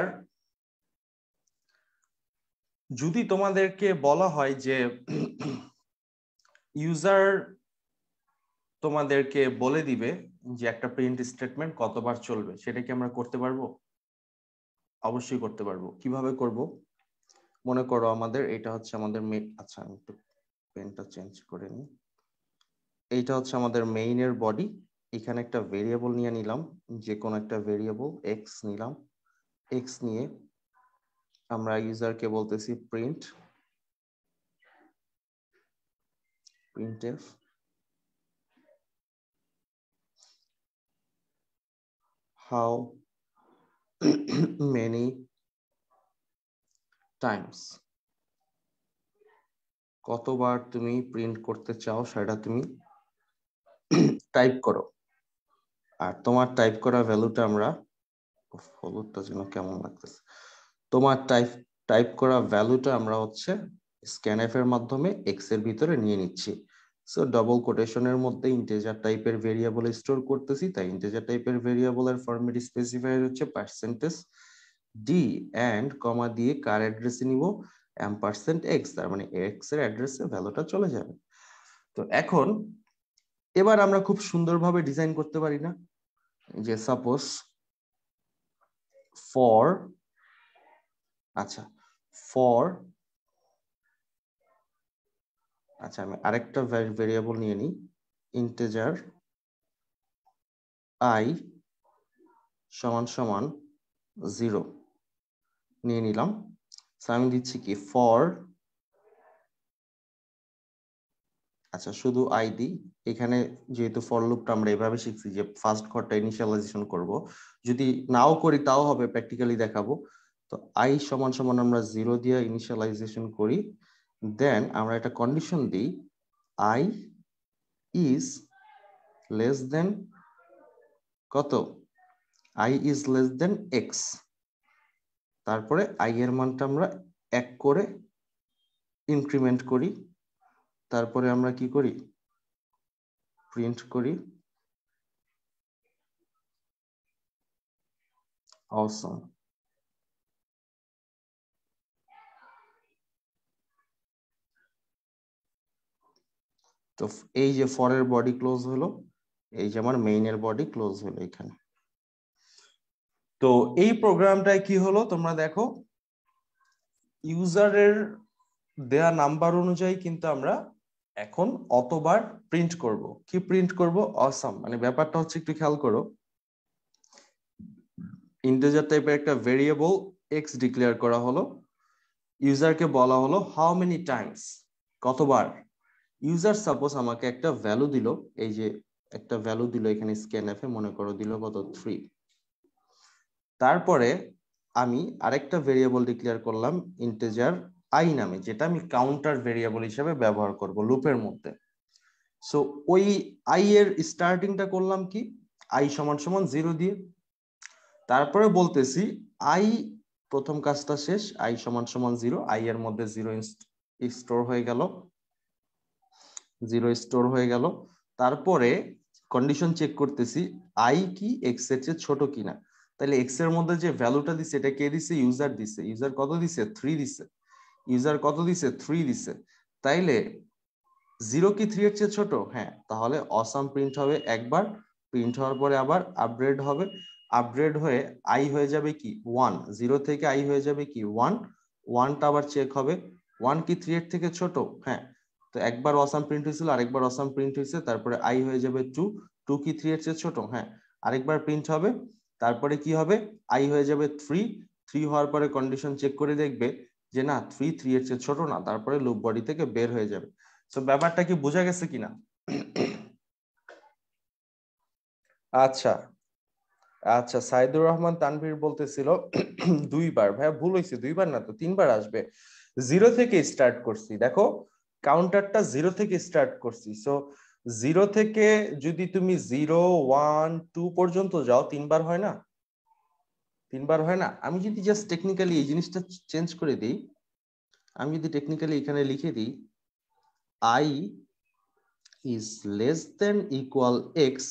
Speaker 1: যদি তোমাদেরকে বলা হয় যে ইউজার তোমাদেরকে বলে দিবে যে একটা প্রিন্ট স্টেটমেন্ট কতবার চলবে সেটা কি আমরা করতে পারবো অবশ্যই করতে পারবো কিভাবে করবো মনে করো আমাদের এটা হচ্ছে আমাদের আচ্ছা আমি একটু পেনটা চেঞ্জ করে নিই এইটা হচ্ছে আমাদের মেইনের বডি এখানে একটা ভেরিয়েবল নিয়ে নিলাম যে কোনো একটা ভেরিয়েবল এক্স নিলাম এক্স নিয়ে আমরা ইউজারকে বলতেছি print printf how many times কতবার তুমি প্রিন্ট করতে চাও সেটা তুমি টাইপ করো আর তোমার টাইপ করা ভ্যালুটা আমরা হলুদটা যেন কেমন লাগতেছে তোমার টাইপ টাইপ করা ভ্যালুটা আমরা হচ্ছে স্ক্যানএফ এর মাধ্যমে এক্স এর ভিতরে নিয়ে নিচ্ছি সো ডবল কোটেশনের মধ্যে ইন্টেজার টাইপের ভেরিয়েবল স্টোর করতেছি তাই ইন্টেজার টাইপের ভেরিয়েবলের ফরম্যাট স্পেসিফায়ার হচ্ছে পার্সেন্টেজ ডি অ্যান্ড কমা দিয়ে কার অ্যাড্রেসে নিব পার্সেন্ট এক্স তার মানে এক্স এর অ্যাড্রেসে ভ্যালুটা চলে যাবে তো এখন এবার আমরা খুব সুন্দরভাবে ডিজাইন করতে পারি না যে সাপোজ ফর আচ্ছা ফর আচ্ছা আমি আরেকটা ভেরিয়েবল নিয়ে নিই ইন্টেজার আই সমান সমান জিরো নিয়ে নিলাম আমি দিচ্ছি কি ফর আচ্ছা শুধু আইডি এখানে যেহেতু ফর লুপটা আমরা এভাবে শিখছি যে ফার্স্ট ঘরটা ইনিশিয়ালাইজেশন করব যদি নাও করি তাও হবে প্র্যাকটিক্যালি দেখাবো তো আই সমান সমান আমরা জিরো দিয়ে ইনিশিয়ালাইজেশন করি দেন আমরা একটা কন্ডিশন দিই আই ইজ লেস দেন কত I is less than X তারপরে আই এর মানটা আমরা এক করে ইনক্রিমেন্ট করি তারপরে আমরা কি করি প্রিন্ট করি অসম তো এই যে ফরের বডি ক্লোজ হলো এই যে আমার মেইনের বডি ক্লোজ হলো এখানে তো এই প্রোগ্রামটায় কি হলো তোমরা দেখো ইউজারের দেয়া নাম্বার অনুযায়ী কিন্তু আমরা এখন অতবার প্রিন্ট করব কি প্রিন্ট করব অসাম মানে ব্যাপারটা হচ্ছে একটু খেয়াল করো ইন্টেজার টাইপের একটা ভেরিয়েবল এক্স ডিক্লেয়ার করা হলো ইউজারকে বলা হলো হাউ মেনি টাইমস কতবার ইউজার সাপোজ আমাকে একটা ভ্যালু দিল এই যে একটা ভ্যালু দিল এখানে স্ক্যান অ্যাপে মনে করো দিল কত থ্রি তারপরে আমি আরেকটা ভেরিয়েবল ডিক্লেয়ার করলাম ইন্টেজার আই নামে যেটা আমি কাউন্টার ভেরিয়েবল হিসেবে ব্যবহার করব লুপের মধ্যে সো ওই আই এর স্টার্টিংটা করলাম কি আই সমান সমান জিরো দিয়ে তারপরে বলতেছি আই প্রথম কাজটা শেষ আই সমান সমান জিরো আই এর মধ্যে জিরো স্টোর হয়ে গেল জিরো স্টোর হয়ে গেল তারপরে কন্ডিশন চেক করতেছি আই কি এক্স এর চেয়ে ছোট কিনা তাহলে এক্স এর মধ্যে যে ভ্যালুটা দিছে এটা কে দিছে ইউজার দিছে ইউজার কত দিছে থ্রি দিছে ইউজার কত দিছে থ্রি দিছে তাইলে জিরো কি থ্রি এর চেয়ে ছোট হ্যাঁ তাহলে অসাম প্রিন্ট হবে একবার প্রিন্ট হওয়ার পরে আবার আপগ্রেড হবে আপগ্রেড হয়ে আই হয়ে যাবে কি ওয়ান জিরো থেকে আই হয়ে যাবে কি ওয়ান ওয়ানটা আবার চেক হবে ওয়ান কি থ্রি এর থেকে ছোট হ্যাঁ তো একবার অসাম প্রিন্ট হয়েছিল আরেকবার অসাম প্রিন্ট হয়েছে তারপরে আই হয়ে যাবে টু টু কি থ্রি এর চেয়ে ছোট হ্যাঁ আরেকবার প্রিন্ট হবে তারপরে কি হবে আই হয়ে যাবে থ্রি থ্রি হওয়ার পরে কন্ডিশন চেক করে দেখবে যে না থ্রি থ্রি এর চেয়ে ছোট না তারপরে লুপ বডি থেকে বের হয়ে যাবে সো ব্যাপারটা কি বোঝা গেছে কিনা আচ্ছা আচ্ছা সাইদুর রহমান তানভীর বলতেছিল দুইবার ভাই ভুল হয়েছে দুইবার না তো তিনবার আসবে জিরো থেকে স্টার্ট করছি দেখো কাউন্টারটা জিরো থেকে স্টার্ট করছি সো জিরো থেকে যদি তুমি জিরো ওয়ান টু পর্যন্ত যাও তিনবার হয় না তিনবার হয় না আমি যদি জাস্ট টেকনিক্যালি এই জিনিসটা চেঞ্জ করে দিই আমি যদি টেকনিক্যালি এখানে লিখে দিই i is less than equal x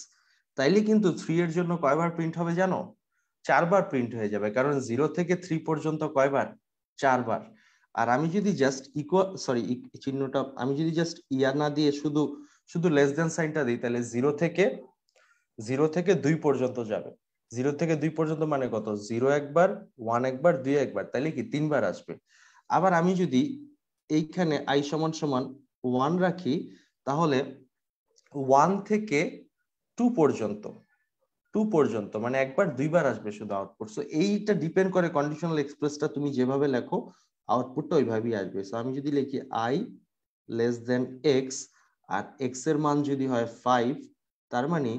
Speaker 1: তাইলে কিন্তু থ্রি এর জন্য কয়বার প্রিন্ট হবে জানো চারবার প্রিন্ট হয়ে যাবে কারণ জিরো থেকে থ্রি পর্যন্ত কয়বার চারবার আর আমি যদি জাস্ট ইকুয়াল সরি চিহ্নটা আমি যদি জাস্ট ইয়া না দিয়ে শুধু শুধু লেস দেন সাইনটা দিই তাহলে জিরো থেকে জিরো থেকে দুই পর্যন্ত যাবে জিরো থেকে দুই পর্যন্ত মানে কত জিরো একবার ওয়ান একবার দুই একবার তাহলে কি তিনবার আসবে আবার আমি যদি এইখানে আই সমান সমান ওয়ান রাখি তাহলে ওয়ান থেকে টু পর্যন্ত টু পর্যন্ত মানে একবার দুইবার আসবে শুধু আউটপুট সো এইটা ডিপেন্ড করে কন্ডিশনাল এক্সপ্রেসটা তুমি যেভাবে লেখো আউটপুটটা ওইভাবেই আসবে সো আমি যদি লিখি আই লেস দেন এক্স আর এক্স এর মান যদি হয় ফাইভ তার মানে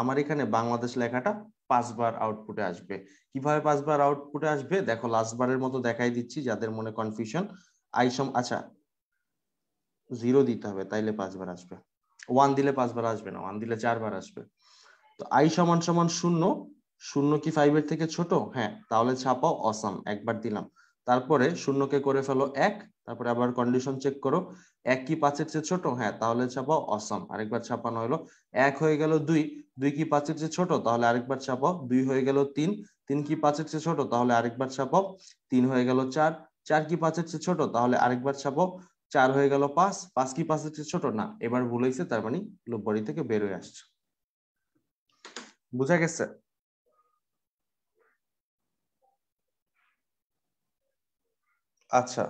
Speaker 1: আমার এখানে বাংলাদেশ লেখাটা পাঁচবার আউটপুটে আসবে কিভাবে পাঁচবার আউটপুটে আসবে দেখো লাস্টবারের মতো দেখাই দিচ্ছি যাদের মনে কনফিউশন আইসম আচ্ছা জিরো দিতে হবে তাইলে পাঁচবার আসবে ওয়ান দিলে পাঁচবার আসবে না ওয়ান দিলে চারবার আসবে তো আই সমান সমান শূন্য শূন্য কি ফাইভের থেকে ছোট হ্যাঁ তাহলে ছাপাও অসাম একবার দিলাম তারপরে শূন্যকে করে ফেলো এক তারপরে আবার কন্ডিশন চেক করো এক কি পাঁচের চেয়ে ছোট হ্যাঁ তাহলে ছাপাও অসম আরেকবার ছাপানো হলো এক হয়ে গেল দুই দুই কি পাঁচের চেয়ে ছোট তাহলে আরেকবার ছাপাও দুই হয়ে গেল তিন তিন কি পাঁচের চেয়ে ছোট তাহলে আরেকবার ছাপাও তিন হয়ে গেল চার চার কি পাঁচের চেয়ে ছোট তাহলে আরেকবার ছাপাও চার হয়ে গেল পাঁচ পাঁচ কি পাঁচের চেয়ে ছোট না এবার ভুল হয়েছে তার মানে লোপবাড়ি থেকে বেরোয় আসছে বুঝা গেছে আচ্ছা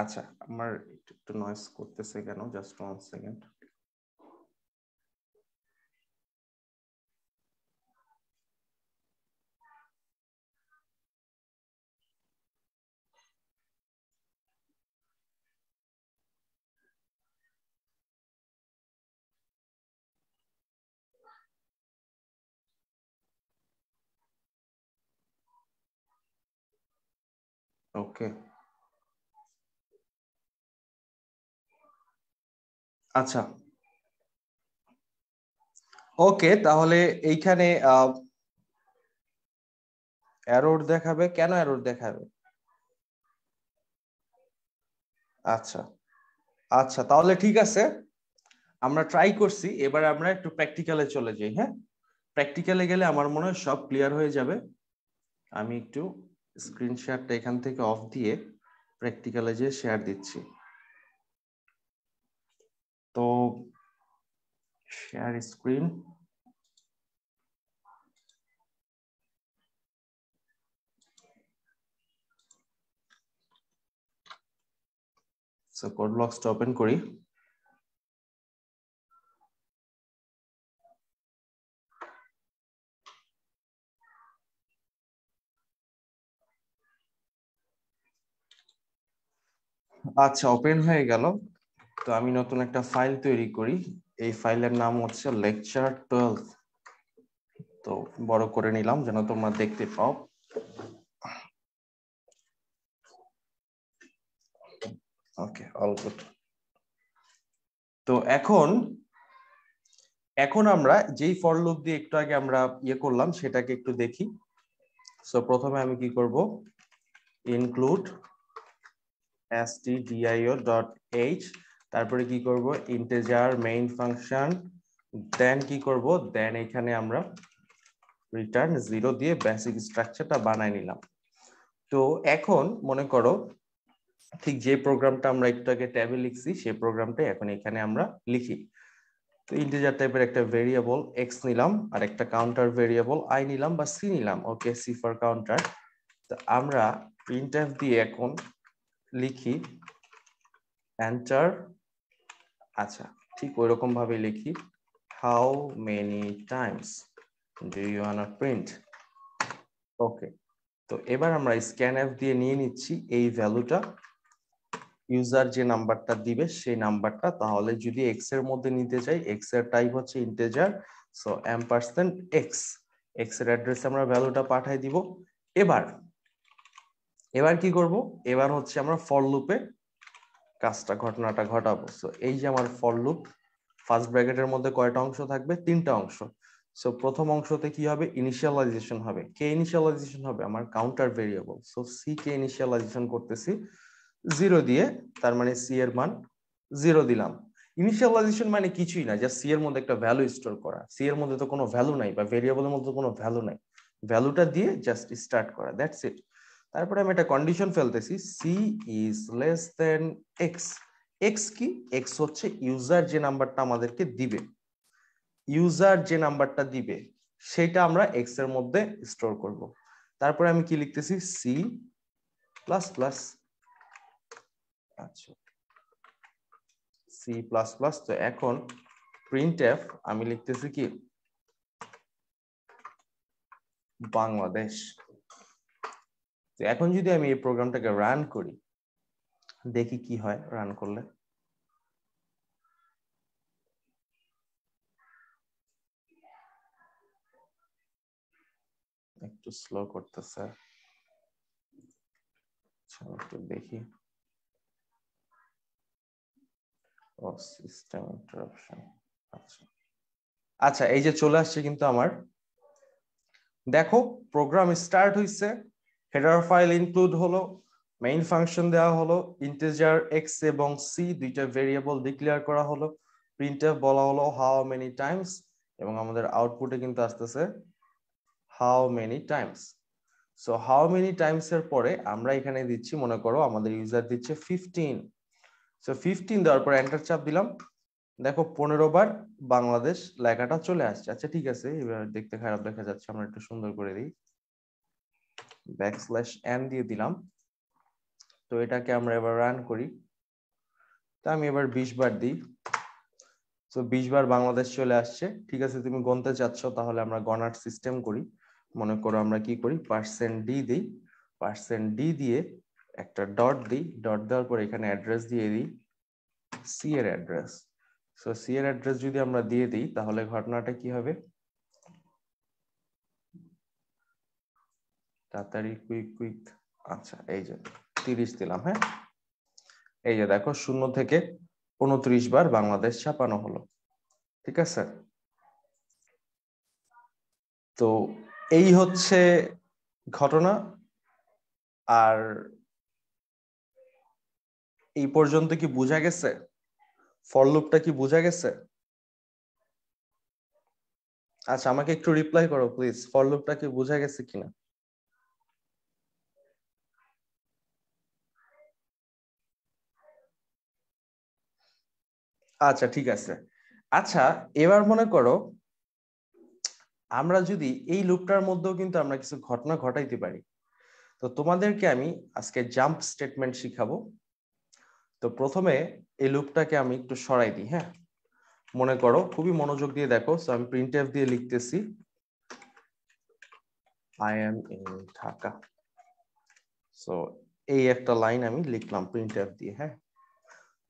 Speaker 1: আচ্ছা আমার একটু নয়েস করতেছে কেন জাস্ট ওয়ান সেকেন্ড ওকে আচ্ছা ওকে তাহলে এইখানে অ্যারোর দেখাবে কেন অ্যারোর দেখাবে আচ্ছা আচ্ছা তাহলে ঠিক আছে আমরা ট্রাই করছি এবার আমরা একটু প্র্যাকটিক্যালে চলে যাই হ্যাঁ প্র্যাকটিক্যালে গেলে আমার মনে হয় সব ক্লিয়ার হয়ে যাবে আমি একটু স্ক্রিন শেয়ারটা এখান থেকে অফ দিয়ে প্র্যাকটিক্যালে যে শেয়ার দিচ্ছি তো শেয়ার স্ক্রিন কোড ব্লকসটা ওপেন করি আচ্ছা ওপেন হয়ে গেল তো আমি নতুন একটা ফাইল তৈরি করি এই ফাইলের নাম হচ্ছে লেকচার টুয়েলভ তো বড় করে নিলাম যেন তোমরা দেখতে পাও ওকে অল গুড তো এখন এখন আমরা যেই ফর লুপ দিয়ে একটু আগে আমরা ইয়ে করলাম সেটাকে একটু দেখি সো প্রথমে আমি কি করব ইনক্লুড stdio ডট এইচ তারপরে কি করব ইন্টেজার মেইন ফাংশন দেন কি করব দেন এখানে আমরা রিটার্ন জিরো দিয়ে বেসিক স্ট্রাকচারটা বানাই নিলাম তো এখন মনে করো ঠিক যে প্রোগ্রামটা আমরা একটু আগে ট্যাবে লিখছি সেই প্রোগ্রামটা এখন এখানে আমরা লিখি তো ইন্টিজার টাইপের একটা ভেরিয়েবল এক্স নিলাম আর একটা কাউন্টার ভেরিয়েবল আই নিলাম বা সি নিলাম ওকে সি ফর কাউন্টার তো আমরা প্রিন্টএফ দিয়ে এখন লিখি অ্যান্টার আচ্ছা ঠিক ওই রকম ভাবে লিখি how many times do you wanna print okay তো এবার আমরা স্ক্যান অ্যাপ দিয়ে নিয়ে নিচ্ছি এই ভ্যালুটা ইউজার যে নাম্বারটা দিবে সেই নাম্বারটা তাহলে যদি এক্স এর মধ্যে নিতে চাই এক্স এর টাইপ হচ্ছে integer so ampersand x x এর অ্যাড্রেসে আমরা ভ্যালুটা পাঠাই দিব এবার এবার কি করব এবার হচ্ছে আমরা ফল লুপে কাজটা ঘটনাটা ঘটাবো সো এই যে আমার ফল লুপ ফার্স্ট ব্র্যাকেটের মধ্যে কয়টা অংশ থাকবে তিনটা অংশ সো প্রথম অংশতে কি হবে ইনিশিয়ালাইজেশন হবে কে ইনিশিয়ালাইজেশন হবে আমার কাউন্টার ভেরিয়েবল সো সি কে ইনিশিয়ালাইজেশন করতেছি জিরো দিয়ে তার মানে সি এর মান জিরো দিলাম ইনিশিয়ালাইজেশন মানে কিছুই না জাস্ট সি এর মধ্যে একটা ভ্যালু স্টোর করা সি এর মধ্যে তো কোনো ভ্যালু নাই বা ভেরিয়েবলের মধ্যে কোনো ভ্যালু নাই ভ্যালুটা দিয়ে জাস্ট স্টার্ট করা দ্যাটস ইট তারপরে আমি একটা কন্ডিশন ফেলতেছি c is less than x x কি এক্স হচ্ছে ইউজার যে নাম্বারটা আমাদেরকে দিবে ইউজার যে নাম্বারটা দিবে সেটা আমরা এক্স এর মধ্যে স্টোর করব তারপরে আমি কি লিখতেছি সি প্লাস প্লাস আচ্ছা সি প্লাস প্লাস তো এখন প্রিন্ট এফ আমি লিখতেছি কি বাংলাদেশ এখন যদি আমি এই প্রোগ্রামটাকে রান করি দেখি কি হয় রান করলে একটু স্লো স্যার একটু দেখি ও সিস্টেম ইন্টারাপশন আচ্ছা আচ্ছা এই যে চলে আসছে কিন্তু আমার দেখো প্রোগ্রাম স্টার্ট হইছে হেডার ফাইল ইনক্লুড হলো মেইন ফাংশন দেওয়া হলো ইন্টেজার এক্স এবং সি দুইটা ভেরিয়েবল ডিক্লেয়ার করা হলো প্রিন্টএফ বলা হলো হাউ মেনি টাইমস এবং আমাদের আউটপুটে কিন্তু আসতেছে how many times so how many times এর পরে আমরা এখানে দিচ্ছি মনে করো আমাদের ইউজার দিচ্ছে ফিফটিন সো ফিফটিন দেওয়ার পর এন্টার চাপ দিলাম দেখো পনেরো বার বাংলাদেশ লেখাটা চলে আসছে আচ্ছা ঠিক আছে এবার দেখতে খারাপ দেখা যাচ্ছে আমরা একটু সুন্দর করে দিই ব্যাক স্ল্যাশ এন দিয়ে দিলাম তো এটাকে আমরা এবার রান করি তো আমি এবার বিশ বার দিই তো বিশ বার বাংলাদেশ চলে আসছে ঠিক আছে তুমি গণতে চাচ্ছ তাহলে আমরা গণার সিস্টেম করি মনে করো আমরা কি করি পার্সেন্ট ডি দিই পার্সেন্ট ডি দিয়ে একটা ডট দিই ডট দেওয়ার পর এখানে অ্যাড্রেস দিয়ে দিই সি এর অ্যাড্রেস সো সি এর অ্যাড্রেস যদি আমরা দিয়ে দিই তাহলে ঘটনাটা কি হবে তাড়াতাড়ি কুইক কুইক আচ্ছা এই যে তিরিশ দিলাম হ্যাঁ এই যে দেখো শূন্য থেকে উনত্রিশ বার বাংলাদেশ ছাপানো হলো ঠিক আছে তো এই হচ্ছে ঘটনা আর এই পর্যন্ত কি বোঝা গেছে ফরলুপটা কি বোঝা গেছে আচ্ছা আমাকে একটু রিপ্লাই করো প্লিজ ফরলুপটা কি বোঝা গেছে কিনা আচ্ছা ঠিক আছে আচ্ছা এবার মনে করো আমরা যদি এই লুপটার মধ্যেও কিন্তু আমরা কিছু ঘটনা ঘটাইতে পারি তো তোমাদেরকে আমি আজকে জাম্প স্টেটমেন্ট শিখাবো তো প্রথমে এই লুপটাকে আমি একটু সরাই দিই হ্যাঁ মনে করো খুবই মনোযোগ দিয়ে দেখো সো আমি প্রিন্ট এফ দিয়ে লিখতেছি I am in Dhaka so এই একটা লাইন আমি লিখলাম প্রিন্ট এফ দিয়ে হ্যাঁ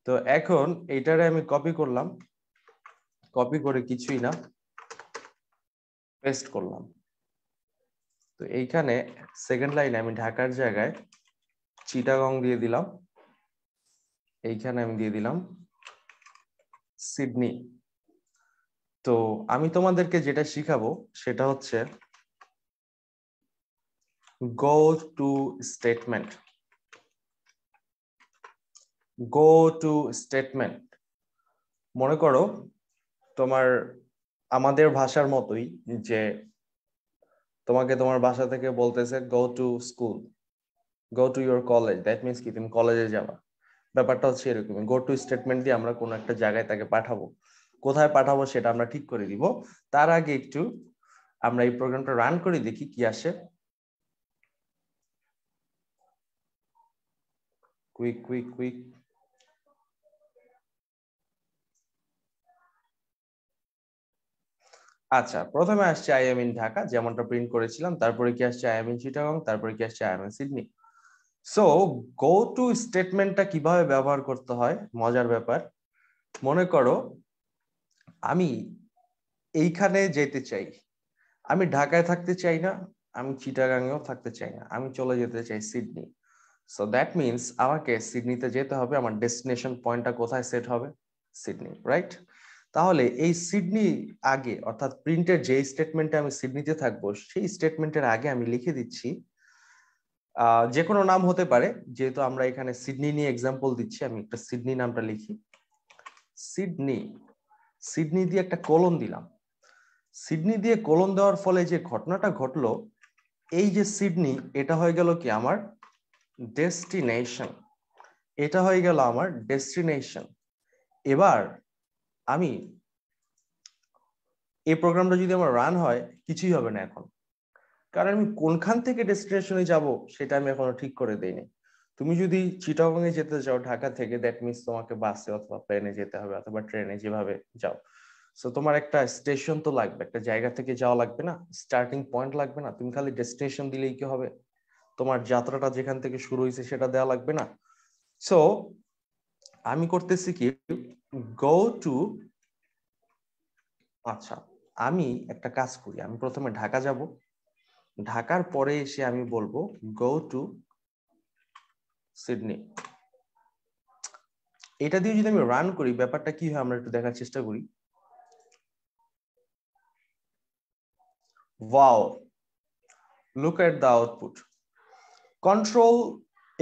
Speaker 1: তো এখন এটারে আমি কপি করলাম কপি করে কিছুই না পেস্ট করলাম তো এইখানে সেকেন্ড লাইনে আমি ঢাকার জায়গায় চিটাগং দিয়ে দিলাম এইখানে আমি দিয়ে দিলাম সিডনি তো আমি তোমাদেরকে যেটা শিখাবো সেটা হচ্ছে go to statement go to statement মনে করো তোমার আমাদের ভাষার মতোই যে তোমাকে তোমার বাসা থেকে বলতেছে go to school go to your college that means কি তুমি কলেজে যাওয়া ব্যাপারটা হচ্ছে এরকম গো টু স্টেটমেন্ট দিয়ে আমরা কোনো একটা জায়গায় তাকে পাঠাবো কোথায় পাঠাবো সেটা আমরা ঠিক করে দিব তার আগে একটু আমরা এই প্রোগ্রামটা রান করে দেখি কি আসে কুইক কুইক কুইক আচ্ছা প্রথমে আসছে আই এম ইন ঢাকা যেমনটা প্রিন্ট করেছিলাম তারপরে কি আসছে আই এম ইন চিটাগং তারপরে কি আসছে I am in Sydney so go to স্টেটমেন্টটা কিভাবে ব্যবহার করতে হয় মজার ব্যাপার মনে করো আমি এইখানে যেতে চাই আমি ঢাকায় থাকতে চাই না আমি চিটাগাংয়েও থাকতে চাই না আমি চলে যেতে চাই সিডনি সো দ্যাট মিনস আমাকে সিডনিতে যেতে হবে আমার ডেস্টিনেশন পয়েন্টটা কোথায় সেট হবে সিডনি রাইট তাহলে এই সিডনি আগে অর্থাৎ প্রিন্টের যে স্টেটমেন্টে আমি সিডনিতে থাকবো সেই স্টেটমেন্টের আগে আমি লিখে দিচ্ছি যে কোনো নাম হতে পারে যেহেতু আমরা এখানে সিডনি নিয়ে এক্সাম্পল দিচ্ছি আমি একটা সিডনি নামটা লিখি সিডনি সিডনি দিয়ে একটা কলন দিলাম সিডনি দিয়ে কলন দেওয়ার ফলে যে ঘটনাটা ঘটলো এই যে সিডনি এটা হয়ে গেল কি আমার ডেস্টিনেশন এটা হয়ে গেল আমার ডেস্টিনেশন এবার আমি এই প্রোগ্রামটা যদি আমার রান হয় কিছুই হবে না এখন কারণ আমি কোনখান থেকে ডেস্টিনেশনে যাব সেটা আমি এখনো ঠিক করে দেইনি তুমি যদি চিটাগং এ যেতে চাও ঢাকা থেকে দ্যাট মিনস তোমাকে বাসে অথবা প্লেনে যেতে হবে অথবা ট্রেনে যেভাবে যাও সো তোমার একটা স্টেশন তো লাগবে একটা জায়গা থেকে যাওয়া লাগবে না স্টার্টিং পয়েন্ট লাগবে না তুমি খালি ডেস্টিনেশন দিলেই কি হবে তোমার যাত্রাটা যেখান থেকে শুরু হয়েছে সেটা দেওয়া লাগবে না সো আমি করতেছি কি গো টু আচ্ছা আমি একটা কাজ করি আমি প্রথমে ঢাকা যাব ঢাকার পরে এসে আমি বলবো গো টু সিডনি এটা দিয়ে যদি আমি রান করি ব্যাপারটা কি হয় আমরা একটু দেখার চেষ্টা করি wow look at the output control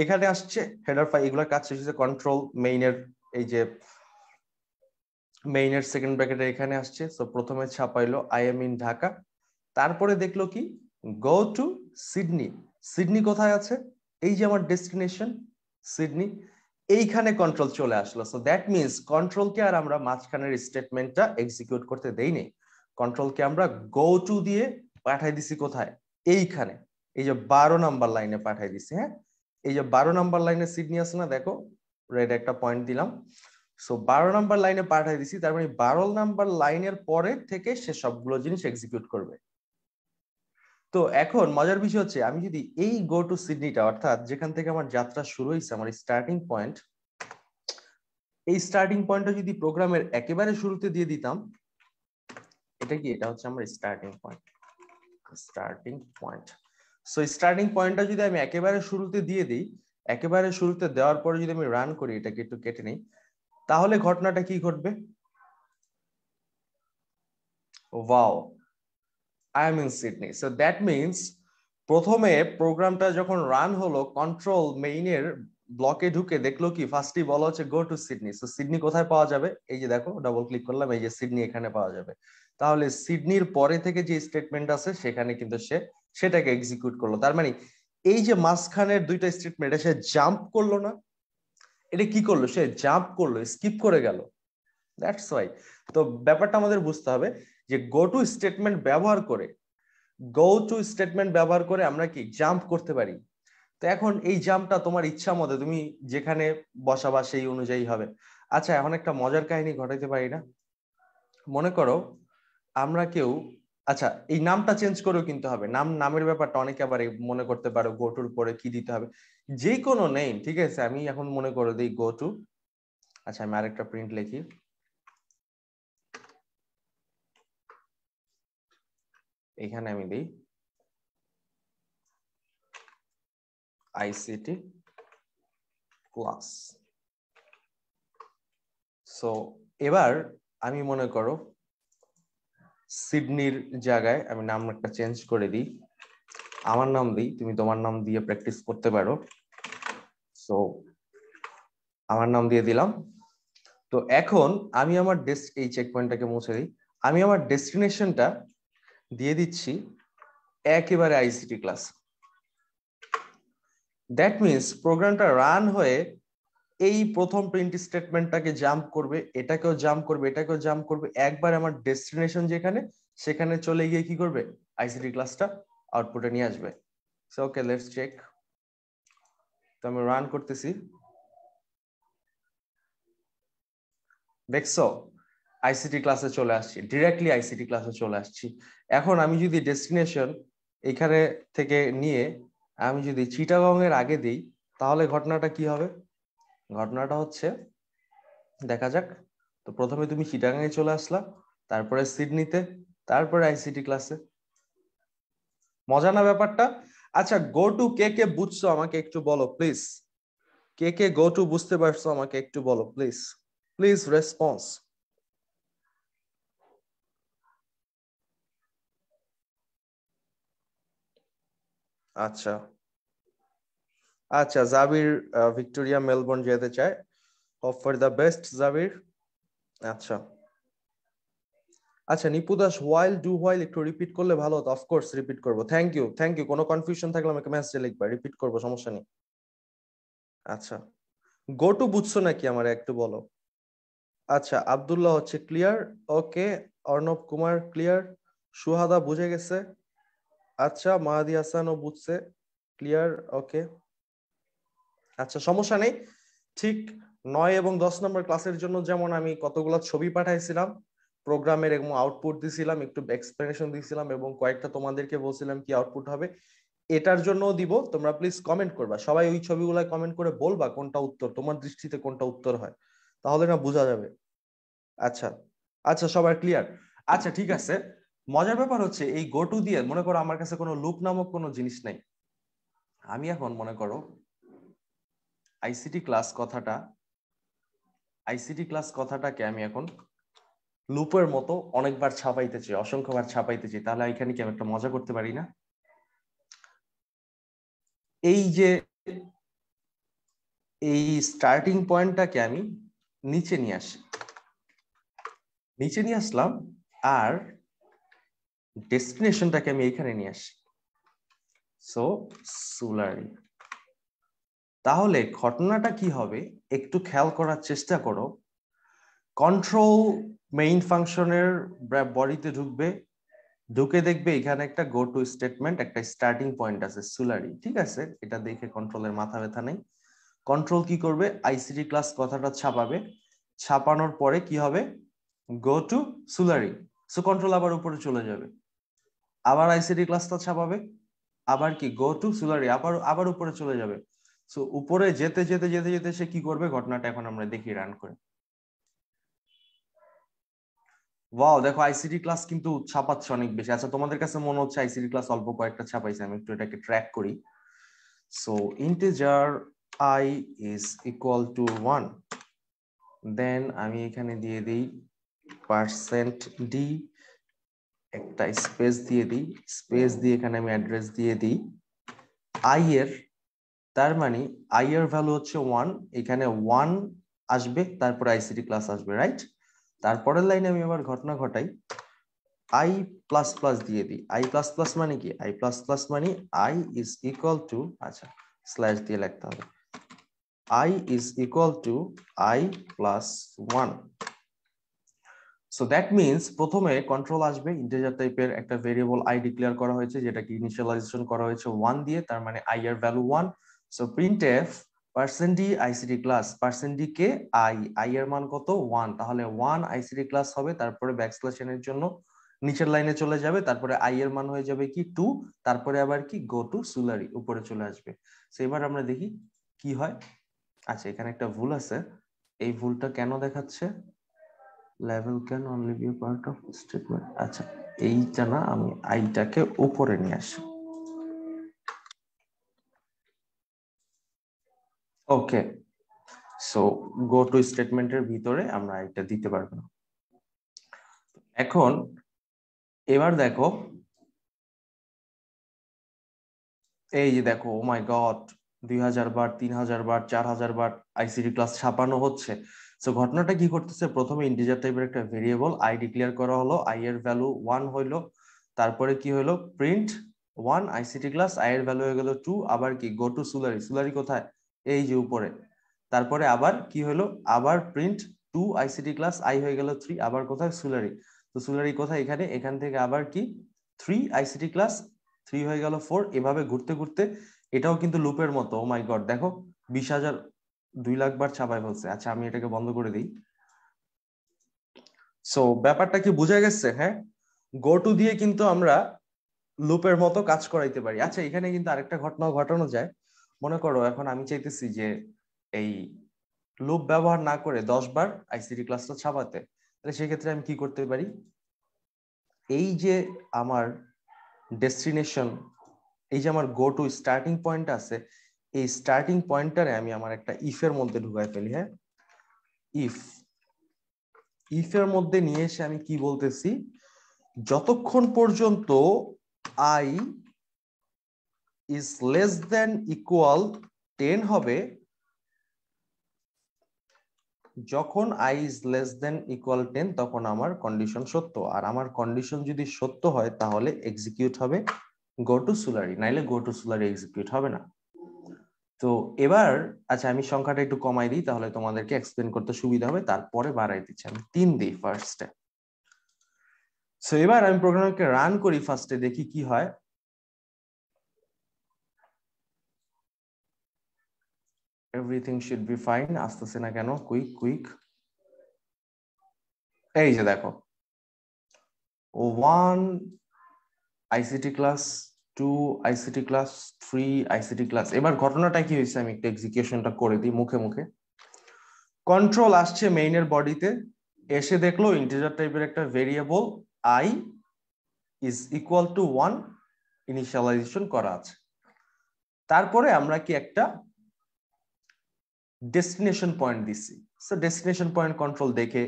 Speaker 1: এখানে আসছে হেডার ফাই এগুলোর কাজ শেষ হয়েছে কন্ট্রোল মেইনের এই যে মেইনের সেকেন্ড ব্র্যাকেটে এখানে আসছে সো প্রথমে ছাপাইলো আই এম ইন ঢাকা তারপরে দেখলো কি গো টু সিডনি সিডনি কোথায় আছে এই যে আমার ডেস্টিনেশন সিডনি এইখানে কন্ট্রোল চলে আসলো সো দ্যাট মিনস কন্ট্রোলকে আর আমরা মাঝখানের স্টেটমেন্টটা এক্সিকিউট করতে দেইনি কন্ট্রোলকে আমরা গো টু দিয়ে পাঠাই দিছি কোথায় এইখানে এই যে বারো নাম্বার লাইনে পাঠাই দিছি হ্যাঁ এই যে বারো নাম্বার লাইনে সিডনি আছে না দেখো রেড একটা পয়েন্ট দিলাম সো বারো নাম্বার লাইনে পাঠিয়ে দিছি তার মানে বারো নাম্বার লাইনের পরে থেকে সে সবগুলো জিনিস এক্সিকিউট করবে তো এখন মজার বিষয় হচ্ছে আমি যদি এই গো টু সিডনিটা অর্থাৎ যেখান থেকে আমার যাত্রা শুরু হয়েছে আমার স্টার্টিং পয়েন্ট এই স্টার্টিং পয়েন্টটা যদি প্রোগ্রামের একেবারে শুরুতে দিয়ে দিতাম এটা কি এটা হচ্ছে আমার starting point starting point so starting পয়েন্টটা যদি আমি একেবারে শুরুতে দিয়ে দিই একেবারে শুরুতে দেওয়ার পরে যদি আমি রান করি এটাকে একটু কেটে নিই তাহলে ঘটনাটা কি ঘটবে wow I am in Sydney so that means প্রথমে প্রোগ্রামটা যখন রান হলো কন্ট্রোল মেইনের ব্লকে ঢুকে দেখলো কি ফার্স্টই বলা হচ্ছে go to Sydney so Sydney কোথায় পাওয়া যাবে এই যে দেখো ডাবল ক্লিক করলাম এই যে সিডনি এখানে পাওয়া যাবে তাহলে সিডনির পরে থেকে যে স্টেটমেন্ট আছে সেখানে কিন্তু সে সেটাকে এক্সিকিউট করলো তার মানে এই যে মাঝখানের দুইটা স্টেটমেন্ট সে জাম্প করলো না এটা কি করলো সে জাম্প করলো স্কিপ করে গেল দ্যাটস ওয়াই তো ব্যাপারটা আমাদের বুঝতে হবে যে গো টু স্টেটমেন্ট ব্যবহার করে গো টু স্টেটমেন্ট ব্যবহার করে আমরা কি জাম্প করতে পারি তো এখন এই জাম্পটা তোমার ইচ্ছা মতো তুমি যেখানে বসাবা সেই অনুযায়ী হবে আচ্ছা এখন একটা মজার কাহিনী ঘটাইতে পারি না মনে করো আমরা কেউ আচ্ছা এই নামটা চেঞ্জ করেও কিন্তু হবে নাম নামের ব্যাপারটা অনেকে আবার মনে করতে পারো গোটুর পরে কি দিতে হবে যে কোনো নেম ঠিক আছে আমি এখন মনে করে দিই গো টু আচ্ছা আমি আরেকটা প্রিন্ট লিখি এখানে আমি দিই আইসিটি ক্লাস সো এবার আমি মনে করো সিডনির জায়গায় আমি নাম একটা চেঞ্জ করে দিই আমার নাম দিই তুমি তোমার নাম দিয়ে প্র্যাকটিস করতে পারো সো আমার নাম দিয়ে দিলাম তো এখন আমি আমার ডেস্ট এই চেক পয়েন্টটাকে মুছে দিই আমি আমার ডেস্টিনেশনটা দিয়ে দিচ্ছি একেবারে আইসিটি ক্লাস দ্যাট মিনস প্রোগ্রামটা রান হয়ে এই প্রথম প্রিন্ট স্টেটমেন্টটাকে জাম্প করবে এটাকেও জাম্প করবে এটাকেও জাম্প করবে একবার আমার ডেস্টিনেশন যেখানে সেখানে চলে গিয়ে কি করবে আইসিটি ক্লাসটা আউটপুটে নিয়ে আসবে সো ওকে লেটস চেক তো আমি রান করতেছি দেখছো আইসিটি ক্লাসে চলে আসছি ডিরেক্টলি আইসিটি ক্লাসে চলে আসছি এখন আমি যদি ডেস্টিনেশন এখানে থেকে নিয়ে আমি যদি চিটাগং এর আগে দিই তাহলে ঘটনাটা কি হবে ঘটনাটা হচ্ছে দেখা যাক তো প্রথমে তুমি চিটাগাঙে চলে আসলা তারপরে সিডনিতে তারপরে আইসিটি ক্লাসে মজা না ব্যাপারটা আচ্ছা গো টু কে কে বুঝছো আমাকে একটু বলো please K K go to বুঝতে পারছো আমাকে একটু বলো প্লিজ প্লিজ রেসপন্স আচ্ছা আচ্ছা জাবির ভিক্টোরিয়া মেলবোর্ন যেতে চায় hope for the best Jabir আচ্ছা আচ্ছা Nipu Das while do while একটু রিপিট করলে ভালো হতো অফকোর্স রিপিট করবো থ্যাংক ইউ থ্যাংক ইউ কোনো কনফিউশন থাকলে আমাকে মেসেজে লিখবা রিপিট করবো সমস্যা নেই আচ্ছা গো টু বুঝছো নাকি আমার একটু বলো আচ্ছা আবদুল্লাহ হচ্ছে clear okay Arnab Kumar clear Suhada বুঝে গেছে আচ্ছা মাহাদি হাসানও বুঝছে ক্লিয়ার ওকে আচ্ছা সমস্যা নেই ঠিক নয় এবং দশ নম্বর ক্লাসের জন্য যেমন আমি কতগুলো ছবি পাঠাইছিলাম প্রোগ্রামের এবং আউটপুট দিছিলাম একটু এক্সপ্লেনেশন দিছিলাম এবং কয়েকটা তোমাদেরকে বলছিলাম কি আউটপুট হবে এটার জন্য দিব তোমরা প্লিজ কমেন্ট করবা সবাই ওই ছবিগুলো কমেন্ট করে বলবা কোনটা উত্তর তোমার দৃষ্টিতে কোনটা উত্তর হয় তাহলে না বোঝা যাবে আচ্ছা আচ্ছা সবার ক্লিয়ার আচ্ছা ঠিক আছে মজার ব্যাপার হচ্ছে এই গো টু দিয়ে মনে করো আমার কাছে কোনো লুপ নামক কোনো জিনিস নাই আমি এখন মনে করো আইসিটি ক্লাস কথাটা আইসিটি ক্লাস কথাটাকে আমি এখন লুপের মতো অনেকবার ছাপাইতেছি অসংখ্যবার ছাপাইতেছি তাহলে এখানে কি আমি একটা মজা করতে পারি না এই যে এই স্টার্টিং পয়েন্টটাকে আমি নিচে নিয়ে আসি নিচে নিয়ে আসলাম আর ডেস্টিনেশনটাকে আমি এখানে নিয়ে আসি সো সুলারি তাহলে ঘটনাটা কি হবে একটু খেয়াল করার চেষ্টা করো কন্ট্রোল মেইন ফাংশনের বডিতে ঢুকবে ঢুকে দেখবে এখানে একটা গো টু স্টেটমেন্ট একটা স্টার্টিং পয়েন্ট আছে সুলারি ঠিক আছে এটা দেখে কন্ট্রোলের মাথা ব্যথা নেই কন্ট্রোল কি করবে আইসিডি ক্লাস কথাটা ছাপাবে ছাপানোর পরে কি হবে গো টু সুলারি সো কন্ট্রোল আবার উপরে চলে যাবে আবার আইসিডি ক্লাসটা ছাপাবে আবার কি গো টু সুলারি আবার আবার উপরে চলে যাবে সো উপরে যেতে যেতে যেতে যেতে সে কি করবে ঘটনাটা এখন আমরা দেখি রান করে ওয়াও দেখো আইসিডি ক্লাস কিন্তু ছাপাচ্ছে অনেক বেশি আচ্ছা তোমাদের কাছে মনে হচ্ছে আইসিডি ক্লাস অল্প কয়েকটা ছাপাইছে আমি একটু এটাকে ট্র্যাক করি so integer i is equal to one then আমি এখানে দিয়ে দিই পার্সেন্ট ডি একটা স্পেস দিয়ে দিই স্পেস দিয়ে এখানে আমি অ্যাড্রেস দিয়ে দিই আই এর তার মানে আই এর ভ্যালু হচ্ছে ওয়ান এখানে ওয়ান আসবে তারপর আইসিডি ক্লাস আসবে রাইট তারপরের লাইনে আমি আবার ঘটনা ঘটাই আই প্লাস প্লাস দিয়ে দিই আই প্লাস প্লাস মানে কি আই প্লাস প্লাস মানে আই ইজ ইকুয়াল টু আচ্ছা স্ল্যাশ দিয়ে লিখতে হবে i is equal to I plus one so that means প্রথমে কন্ট্রোল আসবে ইন্টেজার টাইপের একটা ভেরিয়েবল আই ডিক্লেয়ার করা হয়েছে যেটা কি ইনিশিয়ালাইজেশন করা হয়েছে ওয়ান দিয়ে তার মানে আই এর value one so print f percent d ICT class percent d কে আই আই এর মান কত ওয়ান তাহলে ওয়ান আইসিটি ক্লাস হবে তারপরে ব্যাকস্ল্যাশ এর জন্য নিচের লাইনে চলে যাবে তারপরে আই এর মান হয়ে যাবে কি টু তারপরে আবার কি গো টু সুলারি উপরে চলে আসবে সো এবার আমরা দেখি কি হয় আচ্ছা এখানে একটা ভুল আছে এই ভুলটা কেন দেখাচ্ছে লেভেল can only be part of statement আচ্ছা এইটা না আমি আইটাকে উপরে নিয়ে আসি ওকে সো গো টু স্টেটমেন্টের ভিতরে আমরা এটা দিতে পারবো না এখন এবার দেখো এই যে দেখো ও মাই গড দুই হাজার বার তিন হাজার বার চার হাজার বার আইসিডি ক্লাস ছাপানো হচ্ছে সো ঘটনাটা কি করতেছে প্রথমে ইন্টিজার টাইপের একটা ভেরিয়েবল আই ডিক্লেয়ার করা হলো আই এর ভ্যালু ওয়ান হইলো তারপরে কি হলো print one ICT class i এর ভ্যালু হয়ে গেল টু আবার কি গো টু সুলারি সুলারি কোথায় এই যে উপরে তারপরে আবার কি হলো আবার print two ICT class i হয়ে গেল থ্রি আবার কোথায় সুলারি তো সুলারি কোথায় এখানে এখান থেকে আবার কি থ্রি আইসিটি ক্লাস থ্রি হয়ে গেল ফোর এভাবে ঘুরতে ঘুরতে এটাও কিন্তু লুপের মতো ও মাই গড দেখো বিশ হাজার দুই লাখ বার ছাপাই ফেলছে আচ্ছা আমি এটাকে বন্ধ করে দিই সো ব্যাপারটা কি বোঝা গেছে হ্যাঁ গো টু দিয়ে কিন্তু আমরা লুপের মতো কাজ করাইতে পারি আচ্ছা এখানে কিন্তু আরেকটা ঘটনা ঘটানো যায় মনে করো এখন আমি চাইতেছি যে এই লুপ ব্যবহার না করে দশ বার আইসিটি ক্লাসটা ছাপাতে তাহলে সেক্ষেত্রে আমি কি করতে পারি এই যে আমার ডেস্টিনেশন এই যে আমার গো টু স্টার্টিং পয়েন্ট আছে এই স্টার্টিং পয়েন্টটারে আমি আমার একটা ইফের মধ্যে ঢুকাই ফেলি হ্যাঁ ইফ ইফের মধ্যে নিয়ে এসে আমি কি বলতেছি যতক্ষণ পর্যন্ত i is less than equal ten হবে যখন i is less than equal ten তখন আমার কন্ডিশন সত্য আর আমার কন্ডিশন যদি সত্য হয় তাহলে এক্সিকিউট হবে গো টু সুলারি নাইলে গো টু সুলারি এক্সিকিউট হবে না তো এবার আচ্ছা আমি সংখ্যাটা একটু কমাই দিই তাহলে তোমাদেরকে এক্সপ্লেন করতে সুবিধা হবে তারপরে বাড়াই দিচ্ছি আমি তিন দিই ফার্স্টে সো এবার আমি প্রোগ্রামকে রান করি ফার্স্টে দেখি কি হয় এভরিথিং শুড বি ফাইন আসতেছে না কেন কুইক কুইক এই যে দেখো one ICT class two ICT class three ICT class এবার ঘটনাটা কি হয়েছে আমি একটু এক্সিকিউশনটা করে দিই মুখে মুখে কন্ট্রোল আসছে মেইনের বডিতে এসে দেখলো ইন্টিজার টাইপের একটা variable i is equal to one initialization করা আছে তারপরে আমরা কি একটা ডেস্টিনেশন পয়েন্ট দিচ্ছি সো ডেস্টিনেশন পয়েন্ট কন্ট্রোল দেখে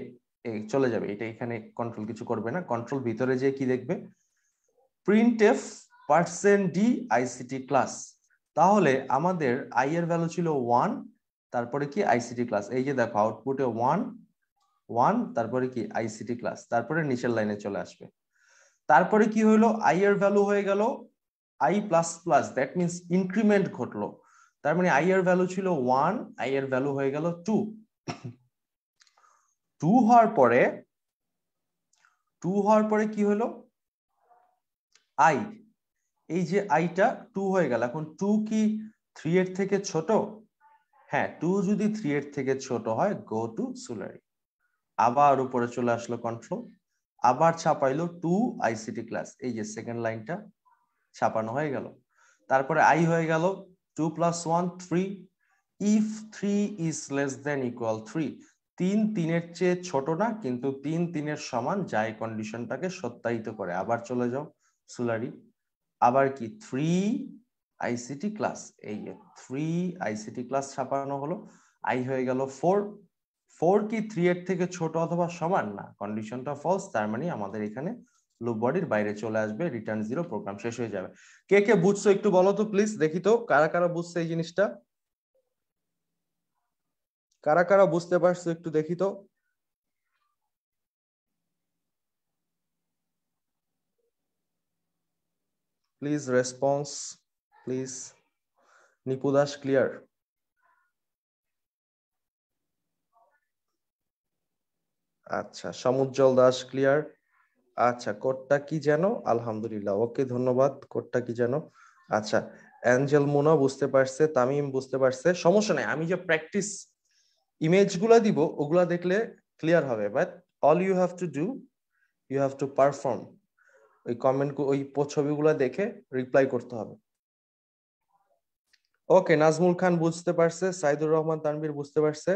Speaker 1: চলে যাবে এটা এখানে কন্ট্রোল কিছু করবে না কন্ট্রোল ভিতরে যে কি দেখবে print f percent d ICT class তাহলে আমাদের আই এর ভ্যালু ছিল ওয়ান তারপরে কি আইসিটি ক্লাস এই যে দেখো আউটপুটে ওয়ান ওয়ান তারপরে কি আইসিটি ক্লাস তারপরে নিচের লাইনে চলে আসবে তারপরে কি হলো আই এর ভ্যালু হয়ে গেল I plus plus that means increment ঘটলো তার মানে আই এর ভ্যালু ছিল ওয়ান আই এর ভ্যালু হয়ে গেল টু টু হওয়ার পরে টু হওয়ার পরে কি হলো আই এই যে আইটা টু হয়ে গেল এখন টু কি থ্রি এর থেকে ছোট হ্যাঁ টু যদি থ্রি এর থেকে ছোট হয় গো টু সুলারি আবার উপরে চলে আসলো কন্ট্রোল আবার ছাপাইলো টু আইসিটি ক্লাস এই যে সেকেন্ড লাইনটা ছাপানো হয়ে গেল তারপরে আই হয়ে গেল 2 plus 1 3 if 3 is less than equal 3 তিন তিনের চেয়ে ছোট না কিন্তু তিন তিনের সমান যা এই কন্ডিশনটাকে সত্যায়িত করে আবার চলে যাও সুলারি আবার কি থ্রি আইসিটি ক্লাস এই থ্রি আইসিটি ক্লাস ছাপানো হলো আই হয়ে গেল ফোর ফোর কি থ্রি এর থেকে ছোট অথবা সমান না কন্ডিশনটা ফলস তার মানে আমাদের এখানে লুপ বডির বাইরে চলে আসবে রিটার্ন জিরো প্রোগ্রাম শেষ হয়ে যাবে কে কে বুঝছো একটু বলো তো প্লিজ দেখি তো কারা কারা বুঝছে এই জিনিসটা কারা কারা বুঝতে পারছো একটু দেখি তো please response please Nipu Das clear আচ্ছা সমুজ্জ্বল দাস ক্লিয়ার আচ্ছা কোডটা কি যেন আলহামদুলিল্লাহ ওকে ধন্যবাদ কোডটা কি যেন আচ্ছা অ্যাঞ্জেল মোনা বুঝতে পারছে তামিম বুঝতে পারছে সমস্যা নাই আমি যে প্র্যাকটিস ইমেজগুলা দিব ওগুলা দেখলে ক্লিয়ার হবে but all you have to do you have to perform ওই কমেন্ট ওই ছবিগুলো দেখে রিপ্লাই করতে হবে ওকে নাজমুল খান বুঝতে পারছে সাইদুর রহমান তানবির বুঝতে পারছে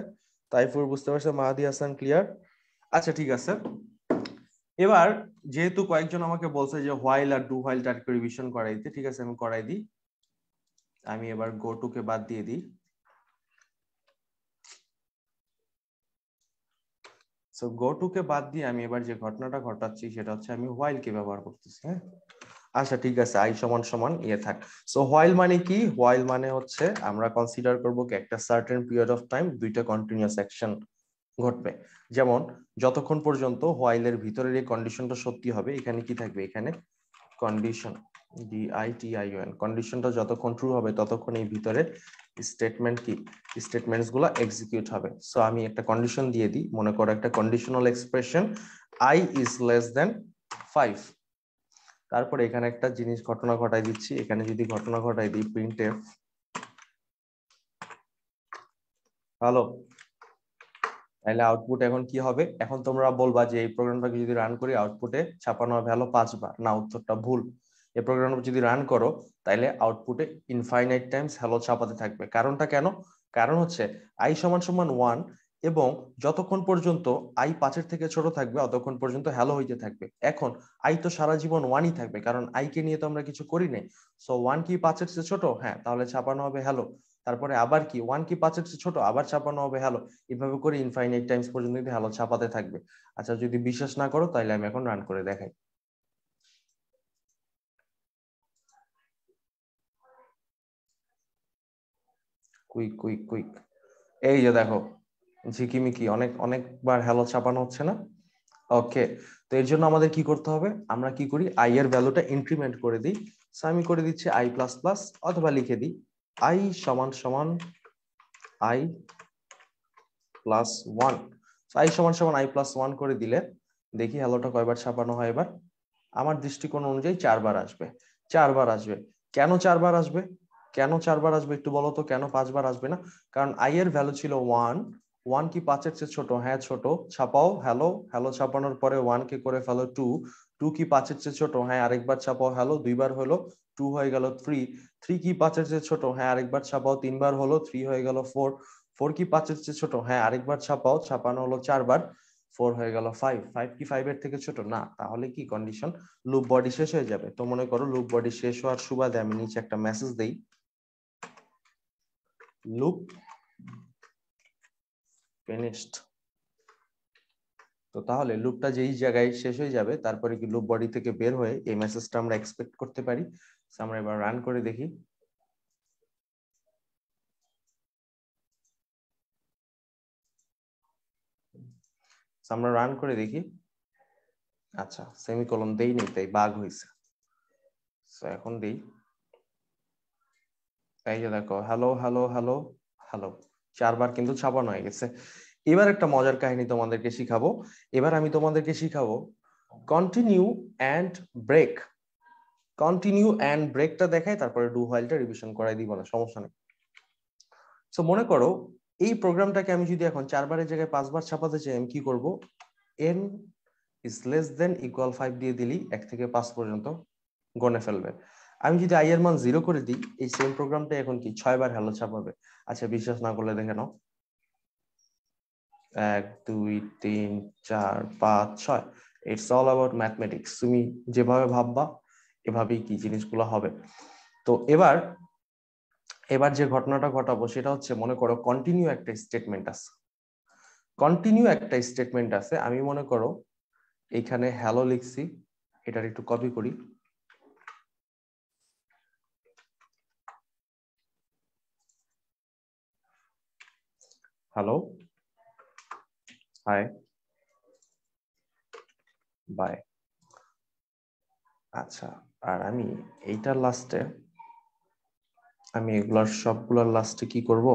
Speaker 1: তাইফুর বুঝতে পারছে মাহাদি হাসান ক্লিয়ার আচ্ছা ঠিক আছে এবার যেহেতু কয়েকজন আমাকে বলছে যে হোয়াইল আর ডু হোয়াইল টার্গেট রিভিশন করাই দিতে ঠিক আছে আমি করাই দিই আমি এবার গো টু কে বাদ দিয়ে দিই সো গো টু কে বাদ দিয়ে আমি এবার যে ঘটনাটা ঘটাচ্ছি সেটা হচ্ছে আমি হোয়াইল কে ব্যবহার করতেছি হ্যাঁ আচ্ছা ঠিক আছে আই সমান সমান ইয়ে থাক সো হোয়াইল মানে কি হোয়াইল মানে হচ্ছে আমরা কনসিডার করবো একটা সার্টেন পিরিয়ড অফ টাইম দুইটা কন্টিনিউয়াস অ্যাকশন ঘটবে যেমন যতক্ষণ পর্যন্ত হোয়াইলের ভিতরের এই কন্ডিশনটা সত্যি হবে এখানে কি থাকবে এখানে কন্ডিশন ডিআইটিআইএন কন্ডিশনটা যতক্ষণ ট্রু হবে ততক্ষণ এই ভিতরে স্টেটমেন্ট কি স্টেটমেন্টস গুলো এক্সিকিউট হবে সো আমি একটা কন্ডিশন দিয়ে দিই মনে করো একটা conditional expression i is less than five তারপরে এখানে একটা জিনিস ঘটনা ঘটাই দিচ্ছি এখানে যদি ঘটনা ঘটাই দিই প্রিন্ট এফ হ্যালো তাহলে আউটপুট এখন কি হবে এখন তোমরা বলবা যে এই প্রোগ্রামটাকে যদি রান করি আউটপুটে ছাপানো ভ্যালু পাঁচবার না উত্তরটা ভুল এই প্রোগ্রাম যদি রান করো তাহলে আউটপুটে ইনফাইনাইট টাইমস হ্যালো ছাপাতে থাকবে কারণটা কেন কারণ হচ্ছে আই সমান সমান ওয়ান এবং যতক্ষণ পর্যন্ত আই পাঁচের থেকে ছোট থাকবে অতক্ষণ পর্যন্ত হ্যালো হইতে থাকবে এখন আই তো সারা জীবন ওয়ানই থাকবে কারণ আই কে নিয়ে তো আমরা কিছু করি নাই সো ওয়ান কি পাঁচের চেয়ে ছোট হ্যাঁ তাহলে ছাপানো হবে হ্যালো তারপরে আবার কি ওয়ান কি পাঁচের ছোট আবার ছাপানো হবে হ্যালো এভাবে করে ইনফাইনাইট টাইমস পর্যন্ত কিন্তু হ্যালো ছাপাতে থাকবে আচ্ছা যদি বিশ্বাস না করো তাহলে আমি এখন রান করে দেখাই কুইক কুইক কুইক এই যে দেখো ঝিকিমিকি অনেক অনেকবার হ্যালো ছাপানো হচ্ছে না ওকে তো এর জন্য আমাদের কি করতে হবে আমরা কি করি আই এর ভ্যালুটা ইনক্রিমেন্ট করে দিই আমি করে দিচ্ছি আই প্লাস প্লাস অথবা লিখে দিই আই সমান সমান আই প্লাস ওয়ান আই সমান সমান আই প্লাস ওয়ান করে দিলে দেখি হ্যালোটা কয়বার ছাপানো হয় এবার আমার দৃষ্টিকোণ অনুযায়ী চারবার আসবে চারবার আসবে কেন চারবার আসবে কেন চারবার আসবে একটু বলো তো কেন পাঁচবার আসবে না কারণ আই এর ভ্যালু ছিল ওয়ান ওয়ান কি পাঁচের চেয়ে ছোট হ্যাঁ ছোট ছাপাও হ্যালো হ্যালো ছাপানোর পরে ওয়ান কে করে ফেলো টু টু কি পাঁচের চেয়ে ছোট হ্যাঁ আরেকবার ছাপাও হ্যালো দুইবার হলো টু হয়ে গেল থ্রি থ্রি কি পাঁচের চেয়ে ছোট হ্যাঁ আরেকবার ছাপাও তিনবার হলো থ্রি হয়ে গেল ফোর ফোর কি পাঁচের চেয়ে ছোট হ্যাঁ আরেকবার ছাপাও ছাপানো হলো চারবার ফোর হয়ে গেল ফাইভ ফাইভ কি ফাইভ এর থেকে ছোট না তাহলে কি কন্ডিশন লুপ বডি শেষ হয়ে যাবে তো মনে করো লুপ বডি শেষ হওয়ার সুবাদে আমি নিচে একটা মেসেজ দেই লুপ ফিনিশড তো তাহলে লুপটা যেই জায়গায় শেষ হয়ে যাবে তারপরে কি লুপ বডি থেকে বের হয়ে এই মেসেজটা আমরা এক্সপেক্ট করতে পারি আমরা এবার রান করে দেখি আমরা রান করে দেখি আচ্ছা সেমিকোলন দেই নি তাই বাঘ হয়েছে এখন দেই এই যে দেখো হ্যালো হ্যালো হ্যালো হ্যালো চারবার কিন্তু ছাপানো হয়ে গেছে এবার একটা মজার কাহিনী তোমাদেরকে শিখাবো এবার আমি তোমাদেরকে শিখাবো continue and break continue and ব্রেকটা দেখায় তারপরে ডু হোয়াইলটা রিভিশন করাই দিব না সমস্যা নেই সো মনে করো এই প্রোগ্রামটাকে আমি যদি এখন চারবারের জায়গায় পাঁচবার ছাপাতে চাই আমি কি করব n is less than equal five দিয়ে দিলি এক থেকে পাঁচ পর্যন্ত গণে ফেলবে আমি যদি আই এর মান জিরো করে দিই এই সেম প্রোগ্রামটা এখন কি ছয়বার হ্যালো ছাপাবে আচ্ছা বিশ্বাস না করলে দেখে নাও এক দুই তিন চার পাঁচ ছয় ইটস অল অ্যাবাউট ম্যাথমেটিক্স তুমি যেভাবে ভাববা এভাবেই কি জিনিসগুলো হবে তো এবার এবার যে ঘটনাটা ঘটাবো সেটা হচ্ছে মনে করো কন্টিনিউ একটা স্টেটমেন্ট আছে কন্টিনিউ একটা স্টেটমেন্ট আছে আমি মনে করো এখানে হ্যালো লিখছি এটার একটু কপি করি হ্যালো হাই বাই আচ্ছা আর আমি এইটার লাস্টে আমি এগুলার সবগুলার লাস্টে কি করব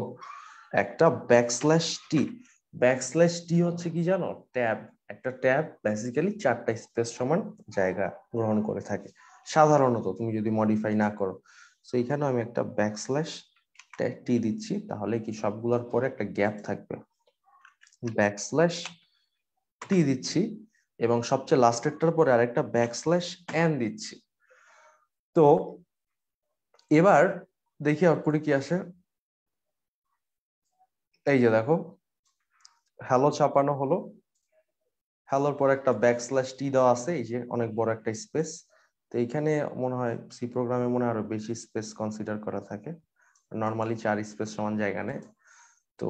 Speaker 1: একটা ব্যাকস্ল্যাশ টি ব্যাকস্ল্যাশ টি হচ্ছে কি জানো ট্যাব একটা ট্যাব বেসিক্যালি চারটা স্পেস সমান জায়গা গ্রহণ করে থাকে সাধারণত তুমি যদি মডিফাই না করো সো এখানে আমি একটা ব্যাকস্ল্যাশ টি দিচ্ছি তাহলে কি সবগুলোর পরে একটা গ্যাপ থাকবে ব্যাকস্ল্যাশ টি দিচ্ছি এবং সবচেয়ে লাস্টেরটার পরে আরেকটা ব্যাকস্ল্যাশ এন দিচ্ছি তো এবার দেখি আউটপুটে কি আসে এই যে দেখো হ্যালো ছাপানো হলো হ্যালোর পর একটা স্ল্যাশ টি দেওয়া আছে এই যে অনেক বড় একটা স্পেস তো এইখানে মনে হয় সি প্রোগ্রামে মনে হয় আরো বেশি স্পেস কনসিডার করা থাকে নর্মালি চার স্পেস সমান জায়গা নেই তো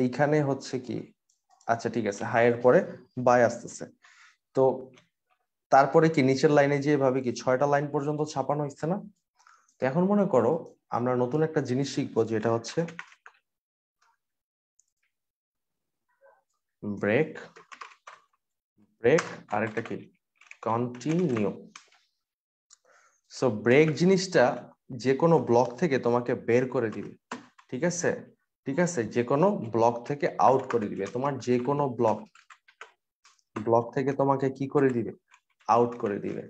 Speaker 1: এইখানে হচ্ছে কি আচ্ছা ঠিক আছে হায়ের পরে বাই আসতেছে তো তারপরে কি নিচের লাইনে যে এভাবে কি ছয়টা লাইন পর্যন্ত ছাপানো হচ্ছে না তো এখন মনে করো আমরা নতুন একটা জিনিস শিখবো যেটা হচ্ছে ব্রেক ব্রেক আরেকটা কি কন্টিনিউ সো ব্রেক জিনিসটা যে কোনো ব্লক থেকে তোমাকে বের করে দিবে ঠিক আছে ঠিক আছে যে কোনো ব্লক থেকে আউট করে দিবে তোমার যে কোনো ব্লক ব্লক থেকে তোমাকে কি করে দিবে আউট করে দিবে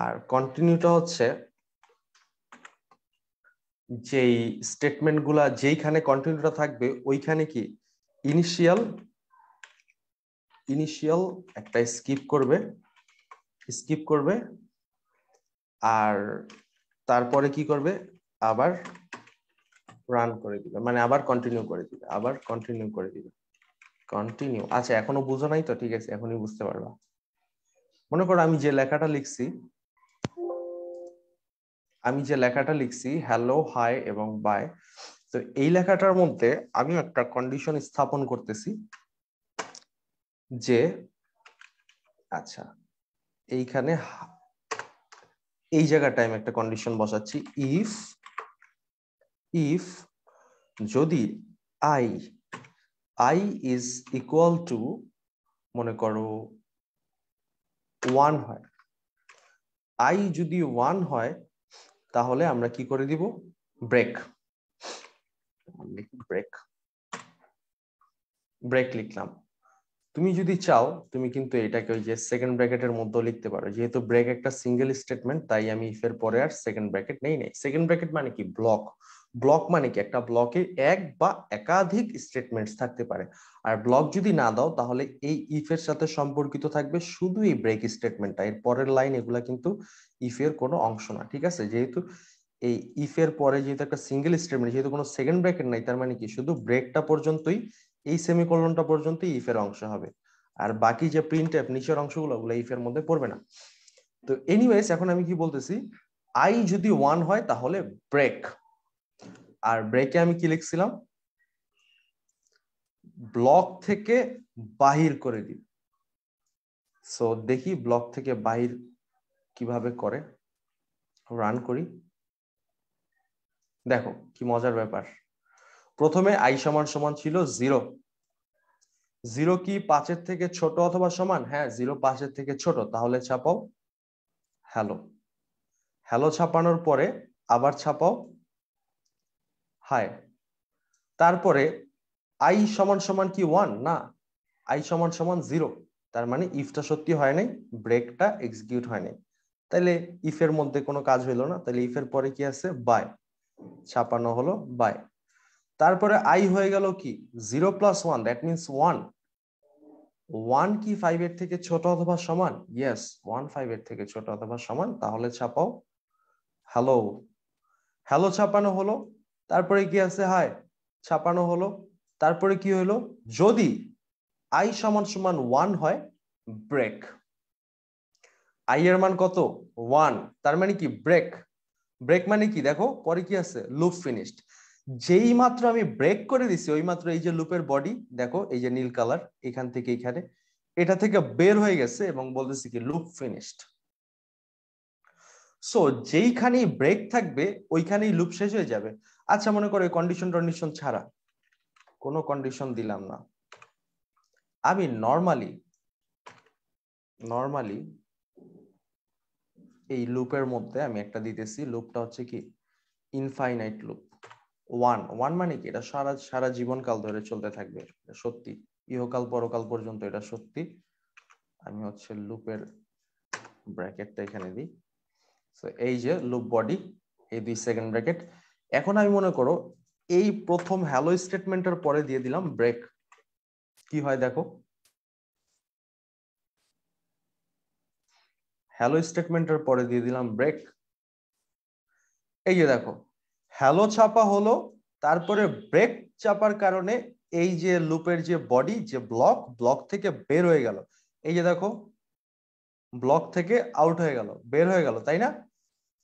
Speaker 1: আর কন্টিনিউটা হচ্ছে যেই স্টেটমেন্ট গুলা যেইখানে কন্টিনিউটা থাকবে ওইখানে কি ইনিশিয়াল ইনিশিয়াল একটা স্কিপ করবে স্কিপ করবে আর তারপরে কি করবে আবার রান করে দিবে মানে আবার কন্টিনিউ করে দিবে আবার কন্টিনিউ করে দিবে কন্টিনিউ আচ্ছা এখনো বুঝো নাই তো ঠিক আছে এখনই বুঝতে পারবা মনে করো আমি যে লেখাটা লিখছি আমি যে লেখাটা লিখছি হ্যালো হাই এবং বাই তো এই লেখাটার মধ্যে আমি একটা কন্ডিশন স্থাপন করতেছি যে আচ্ছা এইখানে এই জায়গাটায় আমি একটা কন্ডিশন বসাচ্ছি ইফ ইফ যদি i I is equal to মনে করো ওয়ান হয় আই যদি ওয়ান হয় তাহলে আমরা কি করে দিব ব্রেক ব্রেক ব্রেক লিখলাম তুমি যদি চাও তুমি কিন্তু এটাকে ওই যে সেকেন্ড ব্র্যাকেটের মধ্যে লিখতে পারো যেহেতু ব্রেক একটা সিঙ্গেল স্টেটমেন্ট তাই আমি ইফের পরে আর সেকেন্ড ব্র্যাকেট নেই নেই সেকেন্ড ব্র্যাকেট মানে কি ব্লক ব্লক মানে কি একটা ব্লকে এক বা একাধিক স্টেটমেন্টস থাকতে পারে আর ব্লক যদি না দাও তাহলে এই ইফের সাথে সম্পর্কিত থাকবে শুধু এই ব্রেক স্টেটমেন্টটা এর পরের লাইন এগুলা কিন্তু ইফের কোনো অংশ না ঠিক আছে যেহেতু এই ইফের পরে যেহেতু একটা সিঙ্গেল স্টেটমেন্ট যেহেতু কোনো সেকেন্ড ব্র্যাকেট নাই তার মানে কি শুধু ব্রেকটা পর্যন্তই এই সেমিকোলনটা পর্যন্তই ইফের অংশ হবে আর বাকি যে প্রিন্ট নিচের অংশগুলো ওগুলো ইফের মধ্যে পড়বে না তো এনিওয়েজ এখন আমি কি বলতেছি আই যদি ওয়ান হয় তাহলে ব্রেক আর ব্রেকে আমি কি লিখছিলাম ব্লক থেকে বাহির করে দিব সো দেখি ব্লক থেকে বাহির কিভাবে করে রান করি দেখো কি মজার ব্যাপার প্রথমে আই সমান সমান ছিল জিরো জিরো কি পাঁচের থেকে ছোট অথবা সমান হ্যাঁ জিরো পাঁচের থেকে ছোট তাহলে ছাপাও হ্যালো হ্যালো ছাপানোর পরে আবার ছাপাও হায় তারপরে আই সমান সমান কি ওয়ান না আই সমান সমান জিরো তার মানে ইফটা সত্যি হয় নাই ব্রেকটা এক্সিকিউট হয় নাই তাহলে ইফের মধ্যে কোনো কাজ হইলো না তাহলে ইফের পরে কি আছে বাই ছাপানো হলো বাই তারপরে আই হয়ে গেল কি zero plus one that means one one কি ফাইভ এর থেকে ছোট অথবা সমান ইয়েস ওয়ান ফাইভ এর থেকে ছোট অথবা সমান তাহলে ছাপাও হ্যালো হ্যালো ছাপানো হলো তারপরে কি আছে হাই ছাপানো হলো তারপরে কি হলো যদি আই সমান সমান ওয়ান হয় ব্রেক আই এর মান কত ওয়ান তার মানে কি ব্রেক ব্রেক মানে কি দেখো পরে কি আছে লুপ ফিনিশড যেই মাত্র আমি ব্রেক করে দিছি ওই মাত্র এই যে লুপের বডি দেখো এই যে নীল কালার এখান থেকে এখানে এটা থেকে বের হয়ে গেছে এবং বলতেছি কি লুপ ফিনিশড সো যেইখানেই ব্রেক থাকবে ওইখানেই লুপ শেষ হয়ে যাবে আচ্ছা মনে করো কন্ডিশন টন্ডিশন ছাড়া কোনো কন্ডিশন দিলাম না আমি নর্মালি নর্মালি এই লুপের মধ্যে আমি একটা দিতেছি লুপটা হচ্ছে কি ইনফাইনাইট লুপ ওয়ান ওয়ান মানে কি এটা সারা সারা জীবনকাল ধরে চলতে থাকবে সত্যি ইহকাল পরকাল পর্যন্ত এটা সত্যি আমি হচ্ছে লুপের ব্র্যাকেটটা এখানে দিই সো এই যে লুপ বডি এই দুই সেকেন্ড ব্র্যাকেট এখন আমি মনে করো এই প্রথম হ্যালো স্টেটমেন্টের পরে দিয়ে দিলাম ব্রেক কি হয় দেখো হ্যালো স্টেটমেন্টের পরে দিয়ে দিলাম ব্রেক এই যে দেখো হ্যালো ছাপা হলো তারপরে ব্রেক চাপার কারণে এই যে লুপের যে বডি যে ব্লক ব্লক থেকে বের হয়ে গেল এই যে দেখো ব্লক থেকে আউট হয়ে গেল বের হয়ে গেল তাই না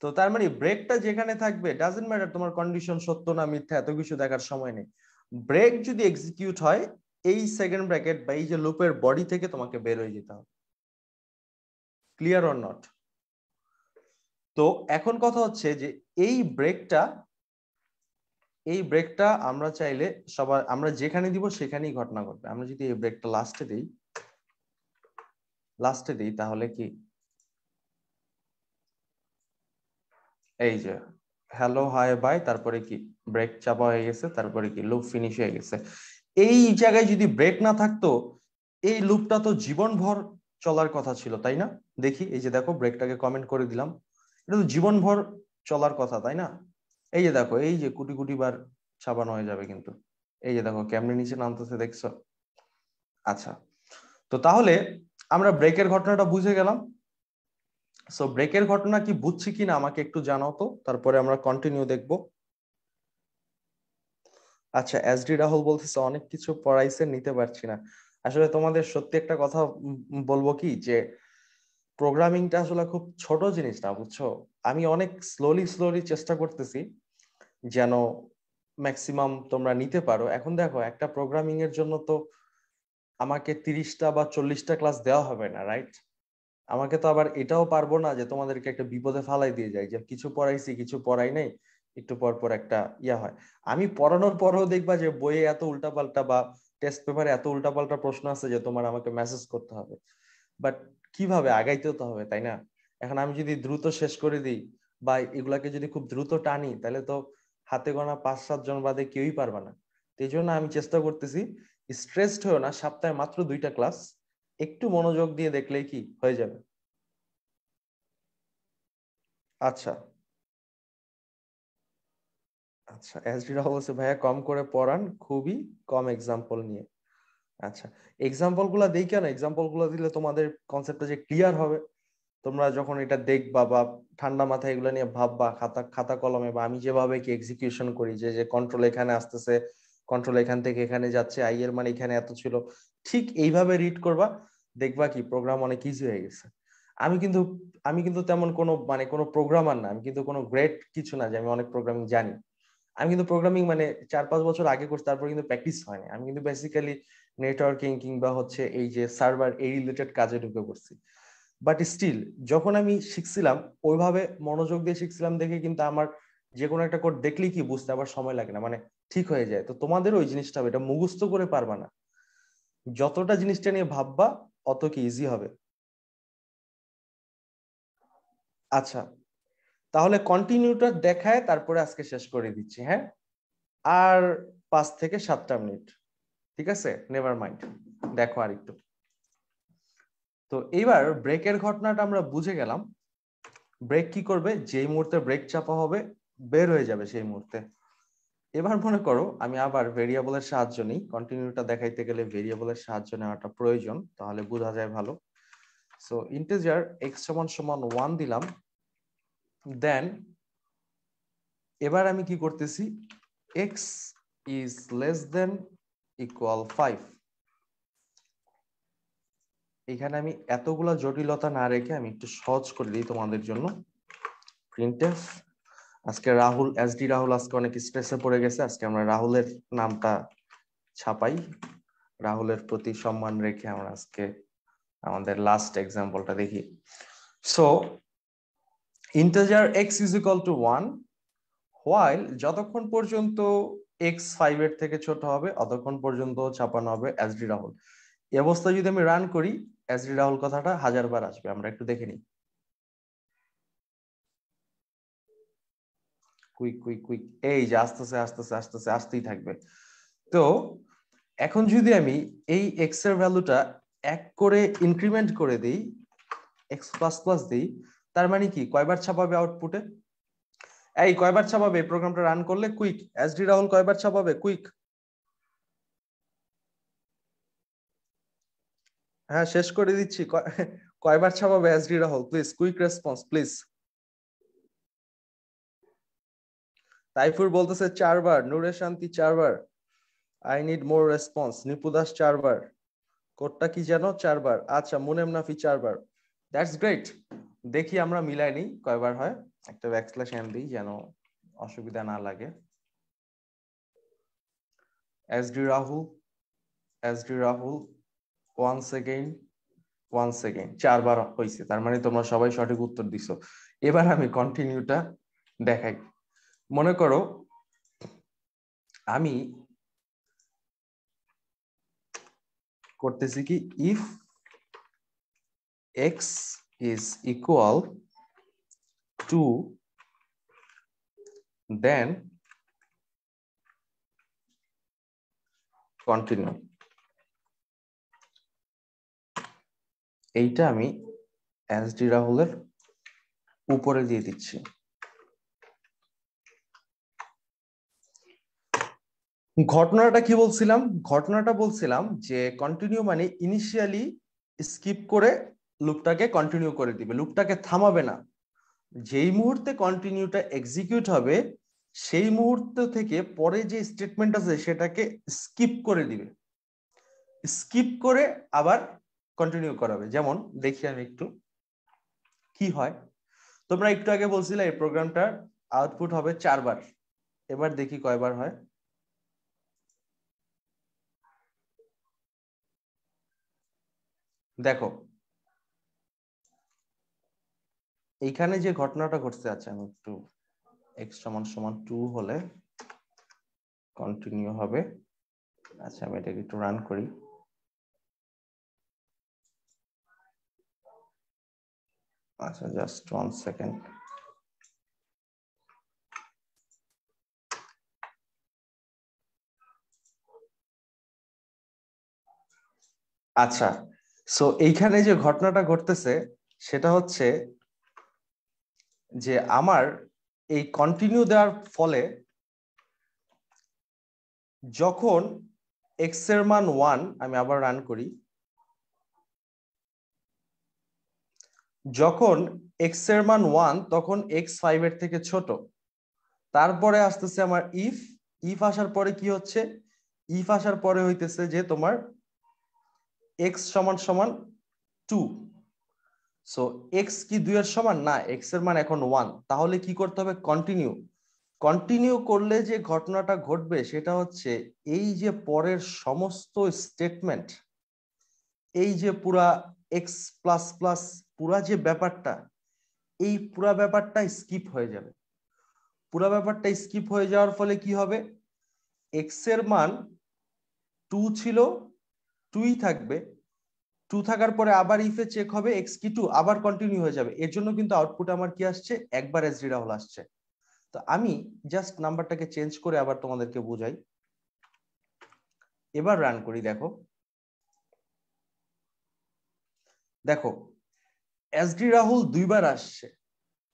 Speaker 1: তো তার মানে ব্রেকটা যেখানে থাকবে ডাজেন্ট ম্যাটার তোমার কন্ডিশন সত্য না মিথ্যা এত কিছু দেখার সময় নেই ব্রেক যদি এক্সিকিউট হয় এই সেকেন্ড ব্র্যাকেট বা এই যে লুপের বডি থেকে তোমাকে বের হয়ে যেতে হবে ক্লিয়ার অর নট তো এখন কথা হচ্ছে যে এই ব্রেকটা এই ব্রেকটা আমরা চাইলে সবার আমরা যেখানে দিব সেখানেই ঘটনা ঘটবে আমরা যদি এই ব্রেকটা লাস্টে দিই লাস্টে দিই তাহলে কি এই যে হ্যালো হাই বাই তারপরে কি ব্রেক চাপা হয়ে গেছে তারপরে কি লুপ ফিনিশ হয়ে গেছে এই জায়গায় যদি ব্রেক না থাকতো এই লুপটা তো জীবনভর চলার কথা ছিল তাই না দেখি এই যে দেখো ব্রেকটাকে কমেন্ট করে দিলাম এটা তো জীবনভর চলার কথা তাই না এই যে দেখো এই যে কুটি কুটি বার ছাপানো হয়ে যাবে কিন্তু এই যে দেখো কেমনে নিচে নামতেছে দেখছো আচ্ছা তো তাহলে আমরা ব্রেকের ঘটনাটা বুঝে গেলাম সো ব্রেকের ঘটনা কি বুঝছি কিনা আমাকে একটু জানাও তো তারপরে আমরা কন্টিনিউ দেখব আচ্ছা এস ডি রাহুল বলতেছে অনেক কিছু পড়াইছে নিতে পারছি না আসলে তোমাদের সত্যি একটা কথা বলবো কি যে প্রোগ্রামিংটা আসলে খুব ছোট জিনিস না বুঝছো আমি অনেক স্লোলি স্লোলি চেষ্টা করতেছি যেন ম্যাক্সিমাম তোমরা নিতে পারো এখন দেখো একটা প্রোগ্রামিং এর জন্য তো আমাকে তিরিশটা বা চল্লিশটা ক্লাস দেওয়া হবে না রাইট আমাকে তো আবার এটাও পারবো না যে তোমাদেরকে একটা বিপদে ফালাই দিয়ে যায় যে কিছু পড়াইছি কিছু পড়াই নাই একটু পর পর একটা ইয়া হয় আমি পড়ানোর পরেও দেখবা যে বইয়ে এত উল্টাপাল্টা বা টেস্ট পেপারে এত উল্টাপাল্টা প্রশ্ন আছে যে তোমার আমাকে মেসেজ করতে হবে বাট কিভাবে আগাইতে তো হবে তাই না এখন আমি যদি দ্রুত শেষ করে দিই বা এগুলাকে যদি খুব দ্রুত টানি তাহলে তো হাতে গোনা পাঁচ সাত জন বাদে কেউই পারবে না এই জন্য আমি চেষ্টা করতেছি স্ট্রেসড হয়েও না সপ্তাহে মাত্র দুইটা ক্লাস একটু মনোযোগ দিয়ে দেখলে কি হয়ে যাবে আচ্ছা আচ্ছা এসডিরা বলছে ভাইয়া কম করে পড়ান খুবই কম এক্সাম্পল নিয়ে আচ্ছা এক্সাম্পল গুলা দিই কেন এক্সাম্পল গুলো দিলে তোমাদের কনসেপ্টটা যে ক্লিয়ার হবে তোমরা যখন এটা দেখবা বা ঠান্ডা মাথায় এগুলো নিয়ে ভাববা খাতা খাতা কলমে বা আমি যেভাবে কি এক্সিকিউশন করি যে যে কন্ট্রোল এখানে আসতেছে কন্ট্রোল এখান থেকে এখানে যাচ্ছে আই এর মানে এখানে এত ছিল ঠিক এইভাবে রিড করবা দেখবা কি প্রোগ্রাম অনেক ইজি হয়ে গেছে আমি কিন্তু আমি কিন্তু তেমন কোনো মানে কোনো প্রোগ্রামার না আমি কিন্তু কোনো গ্রেট কিছু না যে আমি অনেক প্রোগ্রামিং জানি আমি কিন্তু প্রোগ্রামিং মানে চার পাঁচ বছর আগে করছি তারপর কিন্তু প্র্যাকটিস হয়নি আমি কিন্তু বেসিক্যালি নেটওয়ার্কিং কিংবা হচ্ছে এই যে সার্ভার এই রিলেটেড কাজে ঢুকে পড়ছি বাট স্টিল যখন আমি শিখছিলাম ওইভাবে মনোযোগ দিয়ে শিখছিলাম দেখে কিন্তু আমার যে কোনো একটা কোড দেখলেই কি বুঝতে আবার সময় লাগে না মানে ঠিক হয়ে যায় তো তোমাদের ওই জিনিসটা হবে এটা মুগস্থ করে পারবা না যতটা জিনিসটা নিয়ে ভাববা অত কি ইজি হবে আচ্ছা তাহলে কন্টিনিউটা দেখায় তারপরে আজকে শেষ করে দিচ্ছি হ্যাঁ আর পাঁচ থেকে সাতটা মিনিট ঠিক আছে নেভার মাইন্ড দেখো আর একটু তো এইবার ব্রেকের ঘটনাটা আমরা বুঝে গেলাম ব্রেক কি করবে যেই মুহূর্তে ব্রেক চাপা হবে বের হয়ে যাবে সেই মুহূর্তে এবার মনে করো আমি আবার ভেরিয়েবলের সাহায্য নিই কন্টিনিউটা দেখাইতে গেলে ভেরিয়েবলের সাহায্য নেওয়াটা প্রয়োজন তাহলে বোঝা যায় ভালো সো ইন্টেজার এক্স সমান সমান ওয়ান দিলাম দেন এবার আমি কি করতেছি x is less than equal five এখানে আমি এতগুলা জটিলতা না রেখে আমি একটু সহজ করে দিই তোমাদের জন্য প্রিন্টেফ আজকে রাহুল এস ডি রাহুল আজকে অনেক স্ট্রেসে পড়ে গেছে আজকে আমরা রাহুলের নামটা ছাপাই রাহুলের প্রতি সম্মান রেখে আমরা আজকে আমাদের লাস্ট এক্সাম্পলটা দেখি so integer x is equal to one while যতক্ষণ পর্যন্ত এক্স ফাইভ এর থেকে ছোট হবে অতক্ষণ পর্যন্ত ছাপানো হবে এস ডি রাহুল এই অবস্থায় যদি আমি রান করি এস ডি রাহুল কথাটা হাজার বার আসবে আমরা একটু দেখে নিই কুইক কুইক কুইক এই যে আস্তে আস্তে আস্তে আস্তে আস্তেই থাকবে তো এখন যদি আমি এই এক্স এর ভ্যালুটা এক করে ইনক্রিমেন্ট করে দিই এক্স প্লাস প্লাস দিই তার মানে কি কয়বার ছাপাবে আউটপুটে এই কয়বার ছাপাবে প্রোগ্রামটা রান করলে কুইক এস ডি রাহুল কয়বার ছাপাবে কুইক হ্যাঁ শেষ করে দিচ্ছি কয়বার ছাপাবে S D Rahul please quick response please Taifur বলতেছে চারবার নুরে শান্তি চারবার I need more response Nipu Das চারবার কোডটা কি জানো চারবার আচ্ছা মুনেম নাফি চারবার দ্যাটস গ্রেট দেখি আমরা মিলাই নি কয়বার হয় একটা ব্যাকস্ল্যাশ এন দিই যেন অসুবিধা না লাগে S D Rahul S D Rahul once again once again চারবার হয়েছে তার মানে তোমরা সবাই সঠিক উত্তর দিছো এবার আমি কন্টিনিউটা দেখাই মনে করো আমি করতেছি কি if x is equal to then continue এইটা আমি এস ডি রাহুলের উপরে দিয়ে দিচ্ছি ঘটনাটা কি বলছিলাম ঘটনাটা বলছিলাম যে কন্টিনিউ মানে ইনিশিয়ালি স্কিপ করে লুপটাকে কন্টিনিউ করে দিবে লুপটাকে থামাবে না যেই মুহূর্তে কন্টিনিউটা এক্সিকিউট হবে সেই মুহূর্ত থেকে পরে যে স্টেটমেন্ট আছে সেটাকে স্কিপ করে দিবে স্কিপ করে আবার কন্টিনিউ করাবে যেমন দেখি আমি একটু কি হয় তোমরা একটু আগে বলছিলে এই প্রোগ্রামটার আউটপুট হবে চারবার এবার দেখি কয়বার হয় দেখো এইখানে যে ঘটনাটা ঘটছে আছে আচ্ছা, আমি একটু এক্স সমান সমান টু হলে কন্টিনিউ হবে আচ্ছা আমি এটাকে একটু রান করি আচ্ছা জাস্ট ওয়ান সেকেন্ড আচ্ছা সো এইখানে যে ঘটনাটা ঘটতেছে সেটা হচ্ছে যে আমার এই কন্টিনিউ দেওয়ার ফলে যখন এক্স এর মান ওয়ান আমি আবার রান করি যখন এক্স এর মান ওয়ান তখন এক্স ফাইভ এর থেকে ছোট তারপরে আসতেছে আমার ইফ ইফ আসার পরে কি হচ্ছে ইফ আসার পরে হইতেছে যে তোমার এক্স সমান সমান টু সো এক্স কি এর সমান না এক্স এর মান এখন ওয়ান তাহলে কি করতে হবে কন্টিনিউ কন্টিনিউ করলে যে ঘটনাটা ঘটবে সেটা হচ্ছে এই যে পরের সমস্ত স্টেটমেন্ট এই যে পুরা এক্স প্লাস প্লাস পুরা যে ব্যাপারটা এই পুরা ব্যাপারটা স্কিপ হয়ে যাবে পুরা ব্যাপারটা স্কিপ হয়ে যাওয়ার ফলে কি হবে এক্স এর মান টু ছিল টুই থাকবে টু থাকার পরে আবার ইফে চেক হবে এক্স কি টু আবার কন্টিনিউ হয়ে যাবে এর জন্য কিন্তু আউটপুট আমার কি আসছে একবার এস হল আসছে তো আমি জাস্ট নাম্বারটাকে চেঞ্জ করে আবার তোমাদেরকে বোঝাই এবার রান করি দেখো দেখো এসডি রাহুল দুইবার আসছে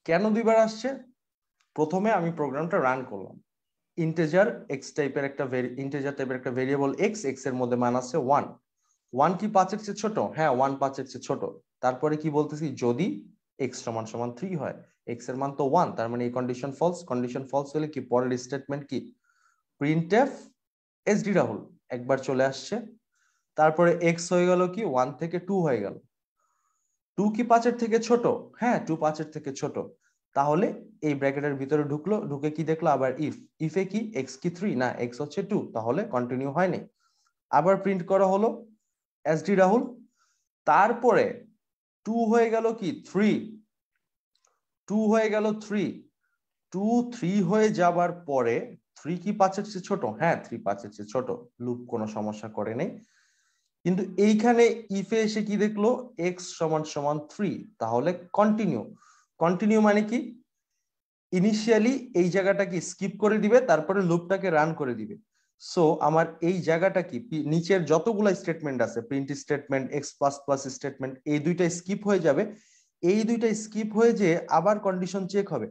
Speaker 1: কেন দুইবার আসছে প্রথমে আমি প্রোগ্রামটা রান করলাম ইন্টেজার এক্স টাইপের একটা ইন্টেজার টাইপের একটা ভেরিয়েবল এক্স এক্স এর মধ্যে মান আছে ওয়ান ওয়ান কি পাঁচের চেয়ে ছোট হ্যাঁ ওয়ান পাঁচের চেয়ে ছোট তারপরে কি বলতেছি যদি এক্স সমান সমান থ্রি হয় এক্স এর মান তো ওয়ান তার মানে এই কন্ডিশন ফলস কন্ডিশন ফলস হলে কি পরের স্টেটমেন্ট কি printf S D Rahul একবার চলে আসছে তারপরে এক্স হয়ে গেল কি ওয়ান থেকে টু হয়ে গেল টু কি পাঁচের থেকে ছোট হ্যাঁ টু পাঁচের থেকে ছোট তাহলে এই ব্র্যাকেটের ভিতরে ঢুকলো ঢুকে কি দেখলো আবার ইফ ইফে কি এক্স কি থ্রি না এক্স হচ্ছে টু তাহলে কন্টিনিউ হয়নি আবার প্রিন্ট করা হলো এস ডি রাহুল তারপরে টু হয়ে গেল কি থ্রি টু হয়ে গেল থ্রি টু থ্রি হয়ে যাবার পরে থ্রি কি পাঁচের চেয়ে ছোট হ্যাঁ থ্রি পাঁচের চেয়ে ছোট লুপ কোনো সমস্যা করে নেই কিন্তু এইখানে ইফে এসে কি দেখলো এক্স সমান সমান থ্রি তাহলে কন্টিনিউ কন্টিনিউ মানে কি ইনিশিয়ালি এই জায়গাটা কি স্কিপ করে দিবে তারপরে লুপটাকে রান করে দিবে সো আমার এই জায়গাটা কি নিচের যতগুলা স্টেটমেন্ট আছে print statement x plus plus statement এই দুইটা স্কিপ হয়ে যাবে এই দুইটা স্কিপ হয়ে যে আবার কন্ডিশন চেক হবে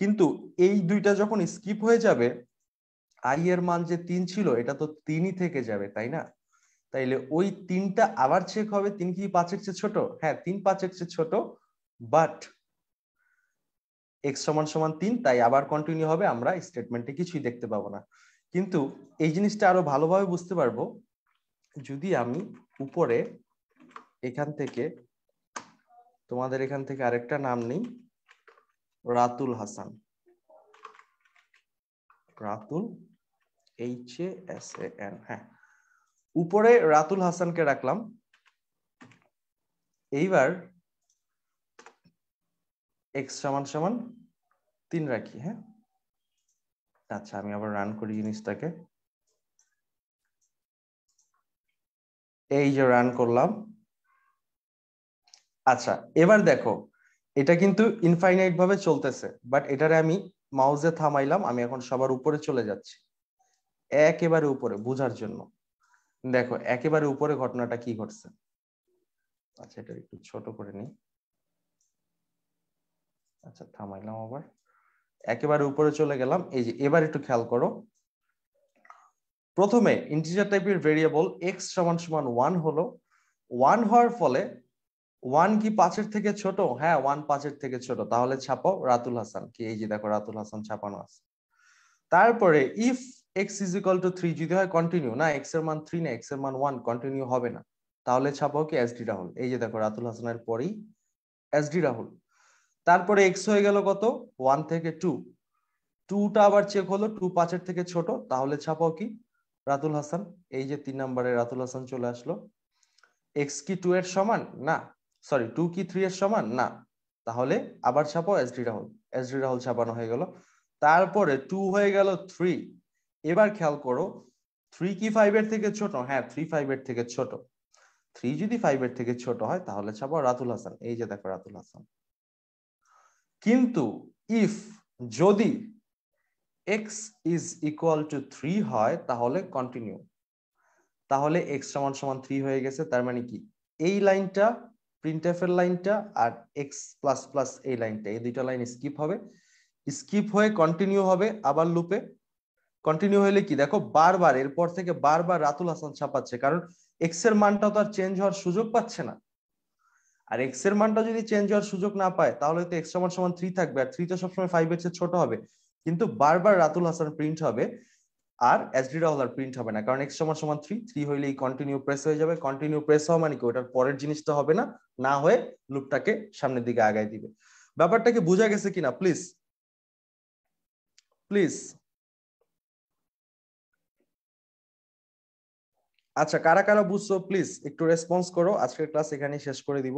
Speaker 1: কিন্তু এই দুইটা যখন স্কিপ হয়ে যাবে আই এর মান যে তিন ছিল এটা তো তিনই থেকে যাবে তাই না তাইলে ওই তিনটা আবার চেক হবে তিন কি পাঁচের চেয়ে ছোট হ্যাঁ তিন পাঁচের চেয়ে ছোট বাট এক্স সমান সমান তিন তাই আবার কন্টিনিউ হবে আমরা স্টেটমেন্টে কিছুই দেখতে পাবো না কিন্তু এই জিনিসটা আরো ভালোভাবে বুঝতে পারবো যদি আমি উপরে এখান থেকে তোমাদের এখান থেকে আরেকটা নাম নেই Ratul Hasan Ratul H A S A N হ্যাঁ উপরে রাতুল হাসানকে রাখলাম এইবার এক্স সমান সমান তিন রাখি হ্যাঁ আচ্ছা আমি আবার রান করি জিনিসটাকে এই যে রান করলাম আচ্ছা এবার দেখো এটা কিন্তু ইনফাইনাইট ভাবে চলতেছে বাট এটারে আমি মাউজে থামাইলাম আমি এখন সবার উপরে চলে যাচ্ছি একেবারে উপরে বুঝার জন্য দেখো একেবারে উপরে ঘটনাটা কি ঘটছে আচ্ছা এটা একটু ছোট করে নি আচ্ছা থামাইলাম আবার একেবারে উপরে চলে গেলাম এই যে এবার একটু খেয়াল করো প্রথমে ইন্টিজার টাইপের ভেরিয়েবল এক্স সমান সমান ওয়ান হলো ওয়ান হওয়ার ফলে ওয়ান কি পাঁচের থেকে ছোট হ্যাঁ ওয়ান পাঁচের থেকে ছোট তাহলে ছাপাও রাতুল হাসান কি এই যে দেখো রাতুল হাসান ছাপানো আছে তারপরে if x is equal to three যদি হয় কন্টিনিউ না এক্স এর মান থ্রি না এক্স এর মান ওয়ান কন্টিনিউ হবে না তাহলে ছাপাও কি এস ডি রাহুল এই যে দেখো রাতুল হাসানের পরেই এস ডি রাহুল তারপরে এক্স হয়ে গেল কত ওয়ান থেকে টু টুটা আবার চেক হলো টু পাঁচের থেকে ছোট তাহলে ছাপাও কি রাতুল হাসান এই যে তিন নম্বরে রাতুল হাসান চলে আসলো এক্স কি টু এর সমান না সরি টু কি থ্রি এর সমান না তাহলে আবার ছাপাও S D Rahul S D Rahul ছাপানো হয়ে গেল তারপরে টু হয়ে গেল থ্রি এবার খেয়াল করো থ্রি কি ফাইভ এর থেকে ছোট হ্যাঁ থ্রি ফাইভ এর থেকে ছোট থ্রি যদি ফাইভ এর থেকে ছোট হয় তাহলে ছাপাও রাতুল হাসান এই যে দেখো রাতুল হাসান কিন্তু ইফ যদি x is equal to three হয় তাহলে কন্টিনিউ তাহলে এক্স সমান সমান থ্রি হয়ে গেছে তার মানে কি এই লাইনটা প্রিন্ট এর লাইনটা আর এক্স প্লাস প্লাস এই লাইনটা এই দুইটা লাইন স্কিপ হবে স্কিপ হয়ে কন্টিনিউ হবে আবার লুপে কন্টিনিউ হলে কি দেখো বারবার এরপর থেকে বারবার রাতুল হাসান ছাপাচ্ছে কারণ এক্স এর মানটা তো আর চেঞ্জ হওয়ার সুযোগ পাচ্ছে না আর এক্স এর মানটা যদি চেঞ্জ হওয়ার সুযোগ না পায় তাহলে তো এক্স মান সমান থ্রি থাকবে আর থ্রি তো সবসময় ফাইভ এর চেয়ে ছোট হবে কিন্তু বারবার রাতুল হাসান প্রিন্ট হবে আর এসডি রাহুল আর প্রিন্ট হবে না কারণ এক্স সমান সমান থ্রি থ্রি হইলে এই কন্টিনিউ প্রেস হয়ে যাবে কন্টিনিউ প্রেস হওয়া মানে কি ওটার পরের জিনিসটা হবে না না হয়ে লুপটাকে সামনের দিকে আগায় দিবে ব্যাপারটাকে বোঝা গেছে কিনা প্লিজ প্লিজ আচ্ছা কারা কারা বুঝছো প্লিজ একটু রেসপন্স করো আজকের ক্লাস এখানে শেষ করে দিব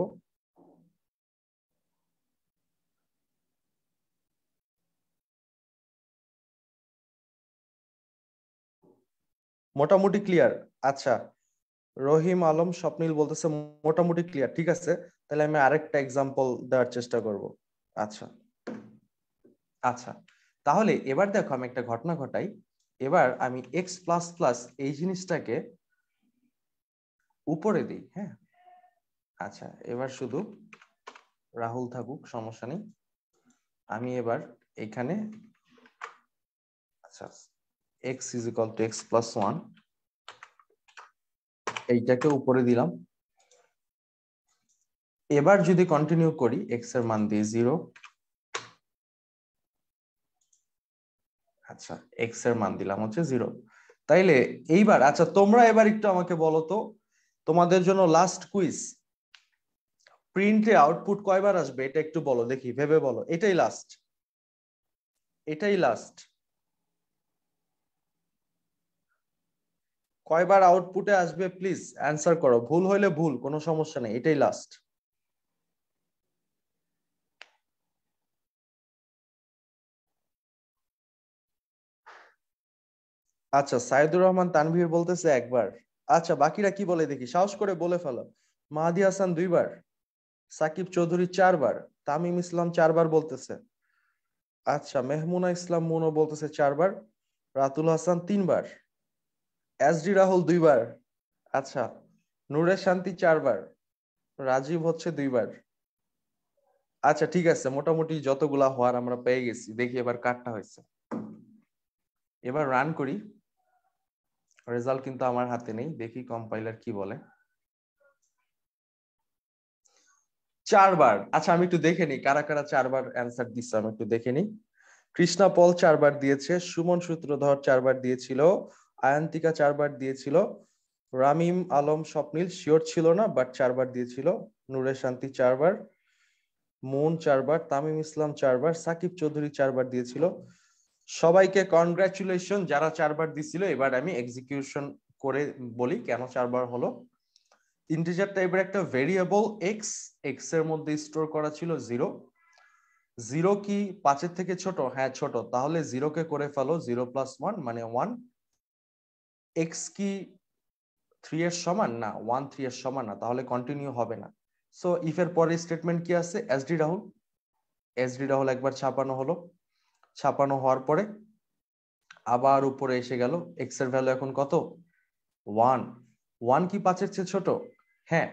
Speaker 1: মোটামুটি ক্লিয়ার আচ্ছা রহিম আলম স্বপ্নিল বলতেছে মোটামুটি ক্লিয়ার ঠিক আছে তাহলে আমি আরেকটা এক্সাম্পল দেওয়ার চেষ্টা করব আচ্ছা আচ্ছা তাহলে এবার দেখো আমি একটা ঘটনা ঘটাই এবার আমি এক্স প্লাস প্লাস এই জিনিসটাকে উপরে দিই হ্যাঁ আচ্ছা এবার শুধু রাহুল থাকুক সমস্যা নেই আমি এবার এখানে আচ্ছা x is equal to x plus one এইটাকে উপরে দিলাম এবার যদি কন্টিনিউ করি এক্স এর মান দিয়ে জিরো আচ্ছা এক্স এর মান দিলাম হচ্ছে জিরো তাইলে এইবার আচ্ছা তোমরা এবার একটু আমাকে বলো তো তোমাদের জন্য লাস্ট কুইজ প্রিন্টে আউটপুট কয়বার আসবে এটা একটু বলো দেখি ভেবে বলো এটাই লাস্ট এটাই লাস্ট কয়বার আউটপুটে আসবে প্লিজ অ্যান্সার করো ভুল হইলে ভুল কোনো সমস্যা নেই এটাই লাস্ট আচ্ছা সাইদুর রহমান তানভীর বলতেছে একবার আচ্ছা বাকিরা কি বলে দেখি সাহস করে বলে ফেলো মাহাদি হাসান দুইবার সাকিব চৌধুরী চারবার তামিম ইসলাম চারবার বলতেছে আচ্ছা মেহমুনা ইসলাম মুনো বলতেছে চারবার রাতুল হাসান তিনবার এস ডি রাহুল দুইবার আচ্ছা নুরে শান্তি চারবার রাজীব হচ্ছে দুইবার আচ্ছা ঠিক আছে মোটামুটি যতগুলা হওয়ার আমরা পেয়ে গেছি দেখি এবার কাটটা হয়েছে এবার রান করি রেজাল্ট কিন্তু আমার হাতে নেই দেখি কম্পাইলার কি বলে চারবার আচ্ছা আমি একটু দেখে নিই কারা কারা চারবার অ্যান্সার দিচ্ছে আমি একটু দেখে নিই কৃষ্ণা পল চারবার দিয়েছে সুমন সূত্রধর চারবার দিয়েছিল আয়ান্তিকা চারবার দিয়েছিল রামিম আলম স্বপ্নিল শিওর ছিল না বাট চারবার দিয়েছিল নূরে শান্তি চারবার মন চারবার তামিম ইসলাম চারবার সাকিব চৌধুরী চারবার দিয়েছিল সবাইকে কনগ্রাচুলেশন যারা চারবার দিছিল এবার আমি এক্সিকিউশন করে বলি কেন চারবার হলো ইন্টিজার টাইপের একটা ভেরিয়েবল এক্স এক্স এর মধ্যে স্টোর করা ছিল জিরো জিরো কি পাঁচের থেকে ছোট হ্যাঁ ছোট তাহলে জিরোকে করে ফেলো জিরো প্লাস ওয়ান মানে ওয়ান এক্স কি থ্রি এর সমান না ওয়ান থ্রি এর সমান না তাহলে কন্টিনিউ হবে না সো ইফ এর পরের স্টেটমেন্ট কি আছে এসডি রাহুল এসডি রাহুল একবার ছাপানো হলো ছাপানো হওয়ার পরে আবার উপরে এসে গেল এক্স এর ভ্যালু এখন কত ওয়ান ওয়ান কি পাঁচের চেয়ে ছোট হ্যাঁ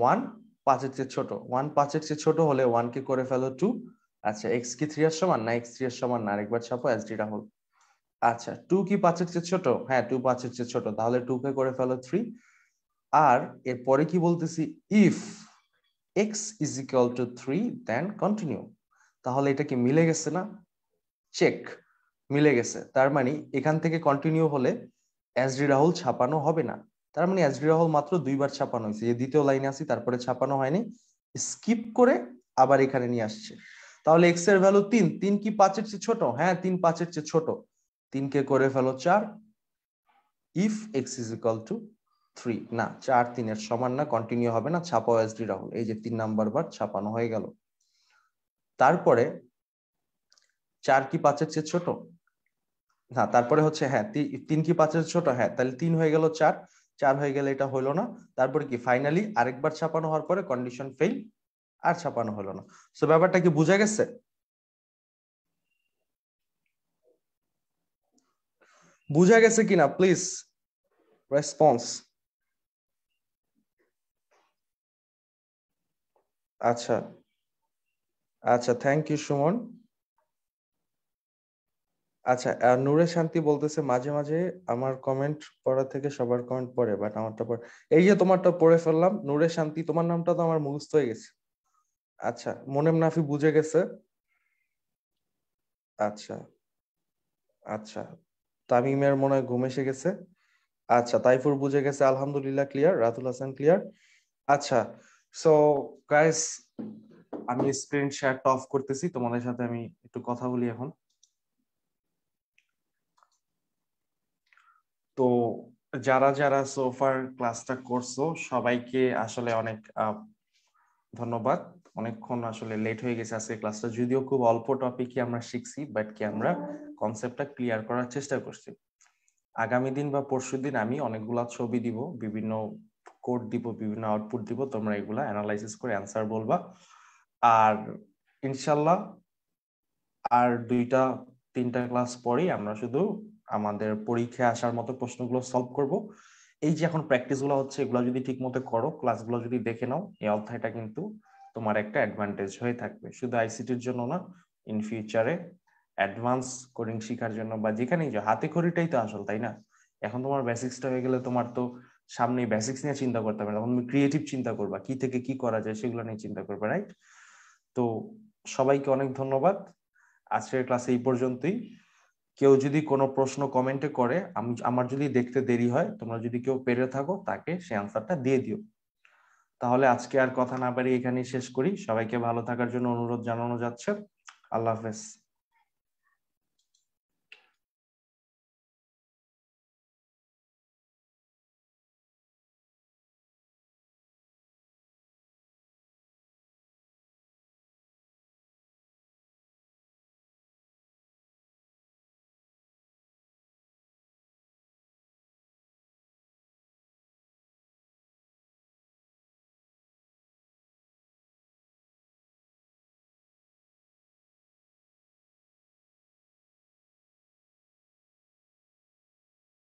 Speaker 1: ওয়ান পাঁচের চেয়ে ছোট ওয়ান পাঁচের চেয়ে ছোট হলে ওয়ান কে করে ফেলো টু আচ্ছা এক্স কি থ্রি এর সমান না এক্স থ্রি এর সমান না আরেকবার ছাপো এস ডি রাহুল আচ্ছা টু কি পাঁচের চেয়ে ছোট হ্যাঁ টু পাঁচের চেয়ে ছোট তাহলে টু কে করে ফেলো থ্রি আর এরপরে কি বলতেছি if x is equal to three then continue তাহলে এটা কি মিলে গেছে না চেক মিলে গেছে তার মানে এখান থেকে কন্টিনিউ হলে এস ডি রাহুল ছাপানো হবে না তার মানে এস ডি রাহুল মাত্র দুইবার ছাপানো হয়েছে যে দ্বিতীয় লাইনে আসি তারপরে ছাপানো হয়নি স্কিপ করে আবার এখানে নিয়ে আসছে তাহলে এক্স এর ভ্যালু তিন তিন কি পাঁচের চেয়ে ছোট হ্যাঁ তিন পাঁচের চেয়ে ছোট তিনকে করে ফেলো চার if x is equal to three না চার তিনের সমান না কন্টিনিউ হবে না ছাপাও এস ডি রাহুল এই যে তিন নাম্বার বার ছাপানো হয়ে গেল তারপরে চার কি পাঁচের চেয়ে ছোট না তারপরে হচ্ছে হ্যাঁ তিন কি পাঁচের ছোট হ্যাঁ তাহলে তিন হয়ে গেল চার চার হয়ে গেলে এটা হলো না তারপরে কি ফাইনালি আরেকবার ছাপানো হওয়ার পরে কন্ডিশন ফেল আর ছাপানো হলো না সো ব্যাপারটা কি বুঝা গেছে বুঝা গেছে কিনা প্লিজ রেসপন্স আচ্ছা আচ্ছা থ্যাংক ইউ সুমন আচ্ছা আহ, নূরে শান্তি বলতেছে মাঝে মাঝে আমার কমেন্ট পড়া থেকে সবার কমেন্ট পড়ে বাট আমারটা পড়ে এই যে তোমারটা পড়ে ফেললাম নূরে শান্তি তোমার নামটা তো আমার মুখস্থ হয়ে গেছে আচ্ছা মনেম নাফি বুঝে গেছে আচ্ছা আচ্ছা তামিমের মনে হয় ঘুম এসে গেছে আচ্ছা তাইফুর বুঝে গেছে আলহামদুলিল্লাহ ক্লিয়ার রাতুল হাসান ক্লিয়ার আচ্ছা সো গাইস আমি স্ক্রিন শেয়ারটা অফ করতেছি তোমাদের সাথে আমি একটু কথা বলি এখন তো যারা যারা সোফার ক্লাসটা করছো সবাইকে আসলে অনেক ধন্যবাদ অনেকক্ষণ আসলে লেট হয়ে গেছে আজকে ক্লাসটা যদিও খুব অল্প টপিকই আমরা শিখছি বাট কি আমরা কনসেপ্টটা ক্লিয়ার করার চেষ্টা করছি আগামী দিন বা পরশু দিন আমি অনেকগুলা ছবি দিব বিভিন্ন কোড দিব বিভিন্ন আউটপুট দিব তোমরা এগুলা অ্যানালাইসিস করে অ্যান্সার বলবা আর ইনশাল্লাহ আর দুইটা তিনটা ক্লাস পরেই আমরা শুধু আমাদের পরীক্ষায় আসার মতো প্রশ্নগুলো সলভ করব এই যে এখন প্র্যাকটিসগুলো হচ্ছে এগুলো যদি ঠিক মতো করো ক্লাসগুলো যদি দেখে নাও এই অধ্যায়টা কিন্তু তোমার একটা অ্যাডভান্টেজ হয়ে থাকবে শুধু আইসিটির জন্য না ইন ফিউচারে অ্যাডভান্স কোডিং শেখার জন্য বা যেখানেই যাও হাতে খড়িটাই তো আসল তাই না এখন তোমার বেসিক্সটা হয়ে গেলে তোমার তো সামনে বেসিক্স নিয়ে চিন্তা করতে হবে তখন তুমি ক্রিয়েটিভ চিন্তা করবা কি থেকে কি করা যায় সেগুলো নিয়ে চিন্তা করবে রাইট তো সবাইকে অনেক ধন্যবাদ আজকের ক্লাসে এই পর্যন্তই কেউ যদি কোনো প্রশ্ন কমেন্টে করে আমি আমার যদি দেখতে দেরি হয় তোমরা যদি কেউ পেরে থাকো তাকে সে আনসারটা দিয়ে দিও তাহলে আজকে আর কথা না পারি এখানেই শেষ করি সবাইকে ভালো থাকার জন্য অনুরোধ জানানো যাচ্ছে আল্লাহ হাফেজ